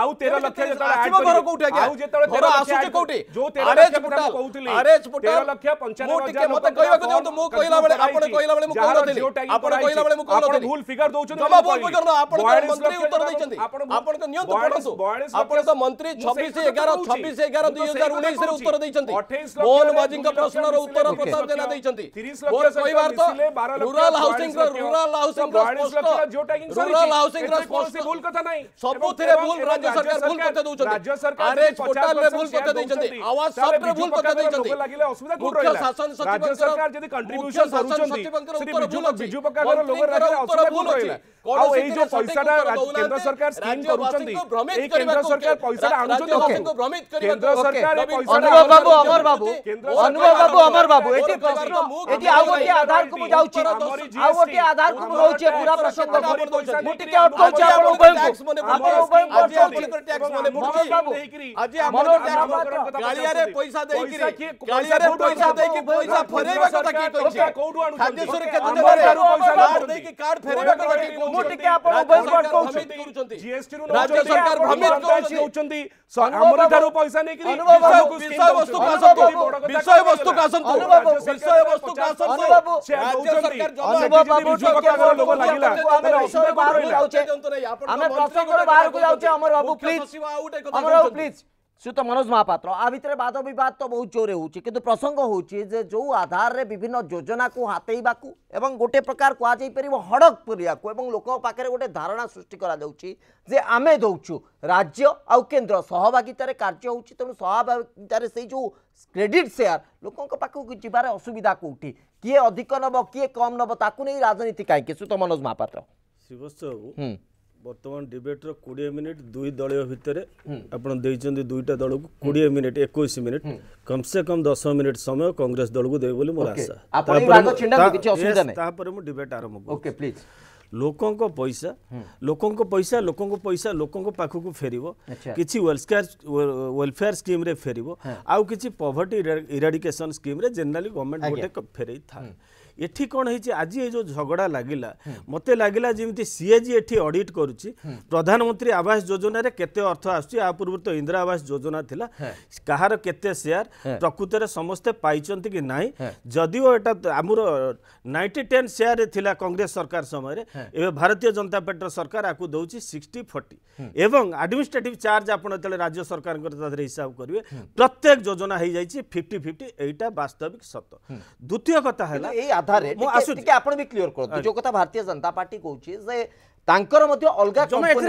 ଆଉ ତେର ଲକ୍ଷ ଯେତେବେଳେ ଘର କୋଉଠି ଆଜ୍ଞା ଆଉ ଯେତେବେଳେ ଘର ଆସୁଛି କୋଉଠି ଯୋଉ ତେର ଲକ୍ଷ କହୁଥିଲି ତେର ଲକ୍ଷ ପଞ୍ଚାନବେ ମତେ କହିବାକୁ ଦିଅନ୍ତୁ ମୁଁ କହିଲା ବେଳେ ଆପଣ କହିଲା ବେଳେ ମୁଁ କହୁନଥିଲି ଆପଣ କହିଲା ବେଳେ ମୁଁ କହୁନଥିଲି ଭୁଲ ଫିଗର ଦଉଛନ୍ତି ଜମା ଭୁଲ ଫିଗର ନା ଆପଣ ମନ୍ତ୍ରୀ ଉତ୍ତର ଦେଇଛନ୍ତି ଆପଣଙ୍କ ନିୟନ୍ତୁ ପଢ଼ନ୍ତୁ ଆପଣ ତ ମନ୍ତ୍ରୀ 26 11 26 11 2019 ରେ ଉତ୍ତର ଦେଇଛନ୍ତି ମୋହନ ମାଝୀଙ୍କ ପ୍ରଶ୍ନର ଉତ୍ତର ପ୍ରତାପ ଜେନା ଦେଇଛନ୍ତି ମୋର କହିବାର ତ ରୁରାଲ ହାଉସିଂ ର ରୁରାଲ ହାଉସିଂ ର ସ୍ପଷ୍ଟ ରୁରାଲ ହାଉସିଂ ର ସ୍ପଷ୍ଟ ଭୁଲ କଥା ନାହିଁ ସବୁଥିରେ ଭୁଲ ରାଜ୍ୟ ସରକାର ଭୁଲ କଥା ଦଉଛନ୍ତି ରାଜ୍ୟ ସରକାର ଆରଏଚ ପୋର୍ଟାଲ ରେ ଭୁଲ କଥା ଦେଇଛନ୍ତି ଆୱାଜ ସବ ରେ ଭୁଲ କଥା ଦେଇଛନ୍ତି ମୁଖ୍ୟ ଶାସନ ସଚିବ ସରକାର ଯଦି କଣ୍ଟ୍ରିବ୍ୟୁସନ କରୁଛନ୍ତି ଶ୍ରୀ ବିଜୁ ବିଜୁ ପକ୍କାଙ୍କର ଲୋକ ରାଜ୍ୟରେ ଅସୁବିଧା କଣ ରହିଲା ଆଉ ଏଇ ଯୋଉ ପଇସାଟା କେନ୍ଦ୍ର ସରକାର ସ୍କିମ୍ କରୁଛନ୍ତି ଏଇ କେନ୍ଦ୍ର ସରକାର ପଇସାଟା ଆଣୁଛନ୍ତି କେନ୍ଦ୍ର ସରକାର ପଇସାଟା ଅନୁଭବ ବାବୁ ଅମର ବାବୁ ଅନୁଭବ ବାବୁ ଅମର ବାବୁ ଏଠି ପ୍ରଶ୍ନ ଏଠି ଆଉ ଗୋଟିଏ ଆଧାରକୁ ମୁଁ ଯାଉଛି ଆଉ ଗୋଟିଏ ଆଧାରକୁ ମୁଁ ରହୁଛି ପୁରା ପ୍ରସଙ୍ଗ ମୁଁ ଟିକେ ଅଟକାଉଛି ଆପଣ ଉଭୟଙ୍କୁ ଆପଣ ଉଭୟଙ୍କୁ ଅଟକାଉଛି ଆଜି ଆମର ଗାଳିଆରେ ପଇସା ଦେଇକିରି ଗାଳିଆରେ ପଇସା ଦେଇକି ପଇସା ଫରେଇବା କଥା କିଏ ଟଙ୍କା କୋଉଠୁ ଆଣୁଛନ୍ତି ସୁରକ୍ଷା ଯୋଜନାରୁ ପଇସା କାର୍ଡ ଦେଇକି କାର୍ଡ ଫେରେଇବା ପାଇଁ ମୁଁ ଟିକେ ଆପଣ ଓଭର ସ୍ମାର୍ଟ କହୁଛି ଜିଏସଟି ରୁ ରାଜ୍ୟ ସରକାର ଭ୍ରମିତ କରୁଛି ହେଉଛନ୍ତି ଆମରି ଠାରୁ ପଇସା ନେଇକି ବିଷୟବସ୍ତୁ ଆସନ୍ତୁ ବିଷୟବସ୍ତୁ ଆସନ୍ତୁ ବିଷୟବସ୍ତୁ ଆସନ୍ତୁ ରାଜ୍ୟ ସରକାର ଜମା ବାବୁ ଲୋକ ଲାଗିଲା ଆମେ ପ୍ରସଙ୍ଗରୁ ବାହାରକୁ ଯାଉଛେ ଅମର ବାବୁ ପ୍ଲିଜ ଅମର ବାବୁ ପ୍ଲିଜ ତ ମନୋଜ ମହାପାତ୍ର ଆ ଭିତରେ ବାଦ ବିବାଦ ତ ବହୁତ ଜୋରରେ ହେଉଛି କିନ୍ତୁ ପ୍ରସଙ୍ଗ ହେଉଛି ଯେ ଯେଉଁ ଆଧାରରେ ବିଭିନ୍ନ ଯୋଜନାକୁ ହାତେଇବାକୁ ଏବଂ ଗୋଟେ ପ୍ରକାର କୁହାଯାଇପାରିବ ହଡ଼ପ କରିବାକୁ ଏବଂ ଲୋକଙ୍କ ପାଖରେ ଗୋଟେ ଧାରଣା ସୃଷ୍ଟି କରାଯାଉଛି ଯେ ଆମେ ଦେଉଛୁ ରାଜ୍ୟ ଆଉ କେନ୍ଦ୍ର ସହଭାଗିତାରେ କାର୍ଯ୍ୟ ହେଉଛି ତେଣୁ ସହଭାଗିତାରେ ସେଇ ଯେଉଁ କ୍ରେଡିଟ୍ ସେୟାର ଲୋକଙ୍କ ପାଖକୁ ଯିବାରେ ଅସୁବିଧା କେଉଁଠି କିଏ ଅଧିକ ନେବ କିଏ କମ୍ ନେବ ତାକୁ ନେଇ ରାଜନୀତି କାହିଁକି ଶ୍ରୀଯୁକ୍ତ ମନୋଜ ମହାପାତ୍ର ଶ୍ରୀବତ୍ସ ବାବୁ ବର୍ତ୍ତମାନ ଡିବେଟ୍ର କୋଡ଼ିଏ ମିନିଟ୍ ଦୁଇ ଦଳୀୟ ଭିତରେ ଆପଣ ଦେଇଛନ୍ତି ଦୁଇଟା ଦଳକୁ କୋଡ଼ିଏ ମିନିଟ୍ ଏକୋଇଶ ମିନିଟ୍ କମ୍ ସେ କମ୍ ଦଶ ମିନିଟ୍ ସମୟ କଂଗ୍ରେସ ଦଳକୁ ଦେବେ ବୋଲି ମୋର ଆଶା ତାପରେ ମୁଁ ଡିବେଟ୍ ଆରମ୍ଭ କରୁଛି ଲୋକଙ୍କ ପଇସା ଲୋକଙ୍କ ପଇସା ଲୋକଙ୍କ ପଇସା ଲୋକଙ୍କ ପାଖକୁ ଫେରିବ କିଛି ୱେଲଫେୟାର ୱେଲଫେୟାର ସ୍କିମ୍ରେ ଫେରିବ ଆଉ କିଛି ପଭର୍ଟି ଇରାଡିକେସନ୍ ସ୍କିମ୍ରେ ଜେନେରାଲି ଗଭର୍ଣ୍ଣମେଣ୍ଟ ଗୋଟେ ଫେରେଇଥାଏ ଏଠି କ'ଣ ହେଇଛି ଆଜି ଏ ଯେଉଁ ଝଗଡ଼ା ଲାଗିଲା ମୋତେ ଲାଗିଲା ଯେମିତି ସିଏଜି ଏଠି ଅଡିଟ୍ କରୁଛି ପ୍ରଧାନମନ୍ତ୍ରୀ ଆବାସ ଯୋଜନାରେ କେତେ ଅର୍ଥ ଆସୁଛି ଆ ପୂର୍ବରୁ ତ ଇନ୍ଦିରା ଆବାସ ଯୋଜନା ଥିଲା କାହାର କେତେ ସେୟାର ପ୍ରକୃତରେ ସମସ୍ତେ ପାଇଛନ୍ତି କି ନାହିଁ ଯଦିଓ ଏଟା ଆମର ନାଇଣ୍ଟି ଟେନ୍ ସେୟାର ଥିଲା କଂଗ୍ରେସ ସରକାର ସମୟରେ ଏବେ ଭାରତୀୟ ଜନତା ପାର୍ଟିର ସରକାର ଆକୁ ଦେଉଛି ସିକ୍ସଟି ଫର୍ଟି ଏବଂ ଆଡମିନିଷ୍ଟ୍ରେଟିଭ ଚାର୍ଜ ଆପଣ ଯେତେବେଳେ ରାଜ୍ୟ ସରକାରଙ୍କର ତା ଦେହରେ ହିସାବ କରିବେ ପ୍ରତ୍ୟେକ ଯୋଜନା ହେଇଯାଇଛି ଫିଫ୍ଟି ଫିଫ୍ଟି ଏଇଟା ବାସ୍ତବିକ ସତ ଦ୍ୱିତୀୟ କଥା ହେଲା ଆଧାରରେ ଟିକେ ଆପଣ ବି କ୍ଲିୟର କରନ୍ତୁ ଯୋଉ କଥା ଭାରତୀୟ ଜନତା ପାର୍ଟି କହୁଛି ଯେ ତାଙ୍କର ମଧ୍ୟ ଅଲଗା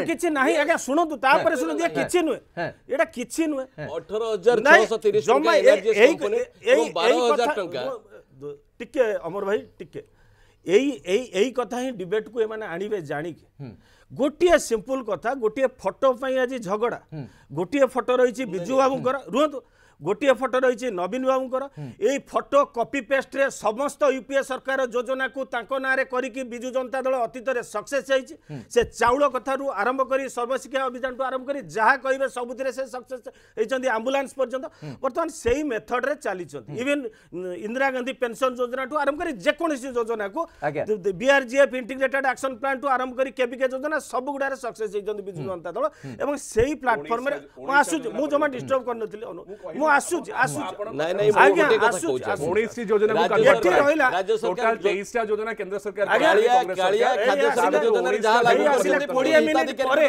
କିଛି ନାହିଁ ଆଜ୍ଞା ଶୁଣନ୍ତୁ ତାପରେ ଶୁଣନ୍ତୁ କିଛି ନୁହେଁ ଏଇଟା କିଛି ନୁହେଁ ଅଠର ହଜାର ଟିକେ ଅମର ଭାଇ ଟିକେ ଏଇ ଏଇ ଏଇ କଥା ହିଁ ଡିବେଟ୍କୁ ଏମାନେ ଆଣିବେ ଜାଣିକି ଗୋଟିଏ ସିମ୍ପଲ କଥା ଗୋଟିଏ ଫଟୋ ପାଇଁ ଆଜି ଝଗଡ଼ା ଗୋଟିଏ ଫଟୋ ରହିଛି ବିଜୁ ବାବୁଙ୍କର ରୁହନ୍ତୁ ଗୋଟିଏ ଫଟୋ ରହିଛି ନବୀନ ବାବୁଙ୍କର ଏଇ ଫଟୋ କପି ପେଷ୍ଟରେ ସମସ୍ତ ୟୁପିଏ ସରକାର ଯୋଜନାକୁ ତାଙ୍କ ନାଁରେ କରିକି ବିଜୁ ଜନତା ଦଳ ଅତୀତରେ ସକ୍ସେସ ହେଇଛି ସେ ଚାଉଳ କଥାରୁ ଆରମ୍ଭ କରି ସର୍ବଶିକ୍ଷା ଅଭିଯାନଠୁ ଆରମ୍ଭ କରି ଯାହା କହିବେ ସବୁଥିରେ ସେ ସକ୍ସେସ ହେଇଛନ୍ତି ଆମ୍ବୁଲାନ୍ସ ପର୍ଯ୍ୟନ୍ତ ବର୍ତ୍ତମାନ ସେଇ ମେଥଡ଼ରେ ଚାଲିଛନ୍ତି ଇଭିନ୍ ଇନ୍ଦିରା ଗାନ୍ଧୀ ପେନ୍ସନ୍ ଯୋଜନାଠୁ ଆରମ୍ଭ କରି ଯେକୌଣସି ଯୋଜନାକୁ ବିଆର୍ଜିଏଫ୍ ଇଣ୍ଟିଗ୍ରେଟେଡ୍ ଆକ୍ସନ୍ ପ୍ଲାନ୍ଠୁ ଆରମ୍ଭ କରି କେ ଯୋଜନା ସବୁଗୁଡ଼ାରେ ସକ୍ସେସ ହେଇଛନ୍ତି ବିଜୁ ଜନତା ଦଳ ଏବଂ ସେଇ ପ୍ଲାଟଫର୍ମରେ ମୁଁ ଆସୁଛି ମୁଁ ଜମା ଡିଷ୍ଟର୍ବ କରିନଥିଲି ମୁଁ ଆସୁଛି ଆସୁଛି ଆଜ୍ଞା ଆସୁଛି ଉଣେଇଶଟି ଯୋଜନା ଏଠି ରହିଲା ଟୋଟାଲ ତେଇଶଟା ଯୋଜନା କେନ୍ଦ୍ର ସରକାର କୋଡ଼ିଏ ମିନିଟ୍ ପରେ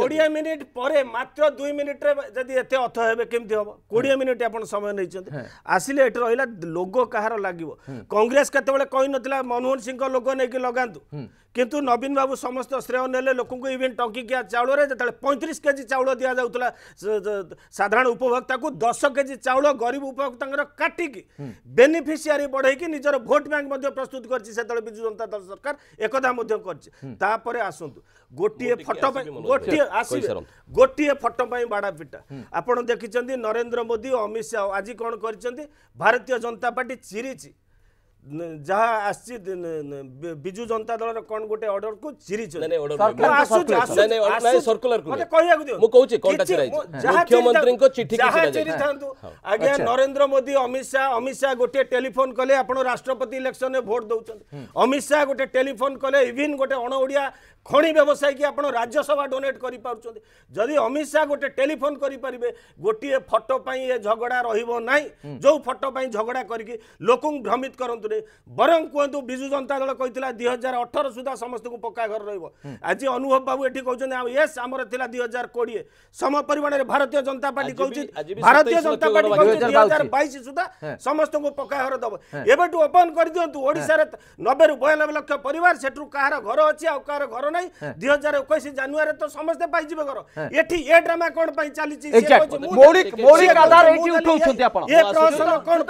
କୋଡ଼ିଏ ମିନିଟ୍ ପରେ ମାତ୍ର ଦୁଇ ମିନିଟ୍ରେ ଯଦି ଏତେ ଅର୍ଥ ହେବେ କେମିତି ହେବ କୋଡ଼ିଏ ମିନିଟ୍ ଆପଣ ସମୟ ନେଇଛନ୍ତି ଆସିଲେ ଏଠି ରହିଲା ଲୋଗ କାହାର ଲାଗିବ କଂଗ୍ରେସ କେତେବେଳେ କହିନଥିଲା ମନମୋହନ ସିଂଙ୍କ ଲୋଗ ନେଇକି ଲଗାନ୍ତୁ किंतु नवीन बाबू समस्त श्रेय नै लोक इभेन्ट टङ्किकिया चाउलर पैँतिस केजी चाउल दिया साधारण उपभोक्ता दस केजी चाउल गरीब उपभोक्ता काटिकि बेनिफिसियरी बढैक निजर भोट ब्याङ्क प्रस्तुत गरिदिएर विजु जनता दल सरकार एकतापु गोट फोटो गोटे फटोप बाडापिटा नरेन्द्र मोदी अमित शाह आज कन् भारतीय जनता पार्टी चिरिचि ଯାହା ଆସିଛି ବିଜୁ ଜନତା ଦଳର କ'ଣ ଗୋଟେ ଅର୍ଡରକୁ ଚିରିଛନ୍ତି ଆଜ୍ଞା ନରେନ୍ଦ୍ର ମୋଦି ଅମିତ ଶାହା ଅମିତ ଶାହା ଗୋଟିଏ ଟେଲିଫୋନ କଲେ ଆପଣ ରାଷ୍ଟ୍ରପତି ଇଲେକ୍ସନରେ ଭୋଟ ଦଉଛନ୍ତି ଅମିତ ଶାହା ଗୋଟେ ଟେଲିଫୋନ କଲେ ଇଭିନ୍ ଗୋଟେ ଅଣ ଓଡ଼ିଆ ଖଣି ବ୍ୟବସାୟୀକି ଆପଣ ରାଜ୍ୟସଭା ଡୋନେଟ୍ କରିପାରୁଛନ୍ତି ଯଦି ଅମିତ ଶାହ ଗୋଟେ ଟେଲିଫୋନ୍ କରିପାରିବେ ଗୋଟିଏ ଫଟୋ ପାଇଁ ଏ ଝଗଡ଼ା ରହିବ ନାହିଁ ଯେଉଁ ଫଟୋ ପାଇଁ ଝଗଡ଼ା କରିକି ଲୋକଙ୍କୁ ଭ୍ରମିତ କରନ୍ତୁନି ବରଂ କୁହନ୍ତୁ ବିଜୁ ଜନତା ଦଳ କହିଥିଲା ଦୁଇ ହଜାର ଅଠର ସୁଦ୍ଧା ସମସ୍ତଙ୍କୁ ପକ୍କା ଘର ରହିବ ଆଜି ଅନୁଭବ ବାବୁ ଏଠି କହୁଛନ୍ତି ଆଉ ଏସ୍ ଆମର ଥିଲା ଦୁଇ ହଜାର କୋଡ଼ିଏ ସମ ପରିମାଣରେ ଭାରତୀୟ ଜନତା ପାର୍ଟି କହୁଛି ଭାରତୀୟ ଜନତା ପାର୍ଟି କହୁଛି ଦୁଇ ହଜାର ବାଇଶ ସୁଦ୍ଧା ସମସ୍ତଙ୍କୁ ପକ୍କା ଘର ଦେବ ଏବେଠୁ ଓପନ୍ କରିଦିଅନ୍ତୁ ଓଡ଼ିଶାରେ ନବେରୁ ବୟାନବେ ଲକ୍ଷ ପରିବାର ସେଠୁ କାହାର ଘର ଅଛି ଆଉ କାହାର ଘର নাই হ্যাঁ। দুই হাজার একুশ জানুয়ারি তো সমস্তে পাইଯିବେ ঘର এটি এ ড্রামা কোন পাই চালিছি মৌলিক মৌলিক আধার এটি উঠাউছন্তি আপন এ প্রহসন কোন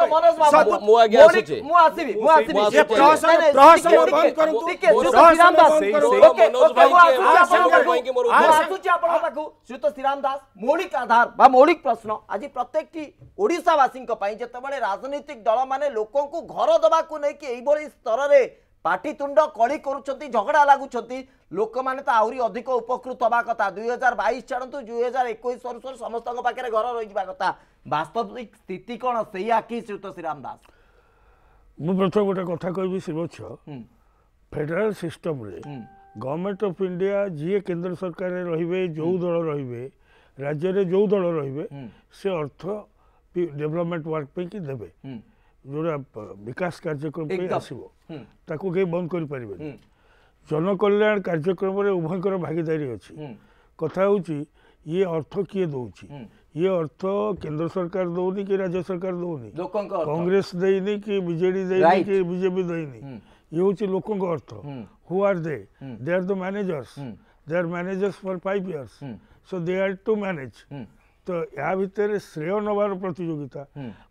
মু আগে আসুছি মু আসিবি মু আসিবি এ প্রহসন প্রহসন বন্ধ করন্তু টিকে শ্রীরাম দাস ওকে মনোজ ভাই আসুছি আপন পাখু শ্রীত শ্রীরাম দাস মৌলিক আধার বা মৌলিক প্রশ্ন আজি প্রত্যেকটি ওড়িশাবাসীঙ্ক পাই যেতবেলে রাজনৈতিক দল মানে লোকଙ୍କୁ ঘর দেবাকু নেকি এইভাবে স্তরের ପାଟିତୁଣ୍ଡ କଳି କରୁଛନ୍ତି ଝଗଡ଼ା ଲାଗୁଛନ୍ତି ଲୋକମାନେ ତ ଆହୁରି ଅଧିକ ଉପକୃତ ହେବା କଥା ଦୁଇ ହଜାର ବାଇଶ ଛାଡ଼ନ୍ତୁ ଦୁଇ ହଜାର ଏକୋଇଶ ସରୁ ସରୁ ସମସ୍ତଙ୍କ ପାଖରେ ଘର ରହିଯିବା କଥା ବାସ୍ତବିକ ସ୍ଥିତି କ'ଣ ସେଇଆ କି ଶ୍ରୀଯୁକ୍ତ ଶ୍ରୀରାମ ଦାସ ମୁଁ ପ୍ରଥମେ ଗୋଟେ କଥା କହିବି ଶ୍ରୀବତ୍ସ ଫେଡେରାଲ ସିଷ୍ଟମରେ ଗଭର୍ଣ୍ଣମେଣ୍ଟ ଅଫ୍ ଇଣ୍ଡିଆ ଯିଏ କେନ୍ଦ୍ର ସରକାରରେ ରହିବେ ଯେଉଁ ଦଳ ରହିବେ ରାଜ୍ୟରେ ଯେଉଁ ଦଳ ରହିବେ ସେ ଅର୍ଥ ଡେଭଲପମେଣ୍ଟ ୱାର୍କ ପାଇଁକି ଦେବେ ଯେଉଁଟା ବିକାଶ କାର୍ଯ୍ୟକ୍ରମ ପାଇଁ ଆସିବ हम्म। ताको बंद करि परबे हम्म। जनकल्याण कार्यक्रम उभयर भागीदारी अछि कथा ये अर्थ किए दोछि ये अर्थ केंद्र सरकार दोनी कि राज्य सरकार दोनी कांग्रेस देनी कि बीजेडी कि बीजेपी देनी ये होछि लोकक अर्थ who are they they are the managers they are managers for 5 years so they are to manage तो या भितर श्रेय नवार प्रतियोगिता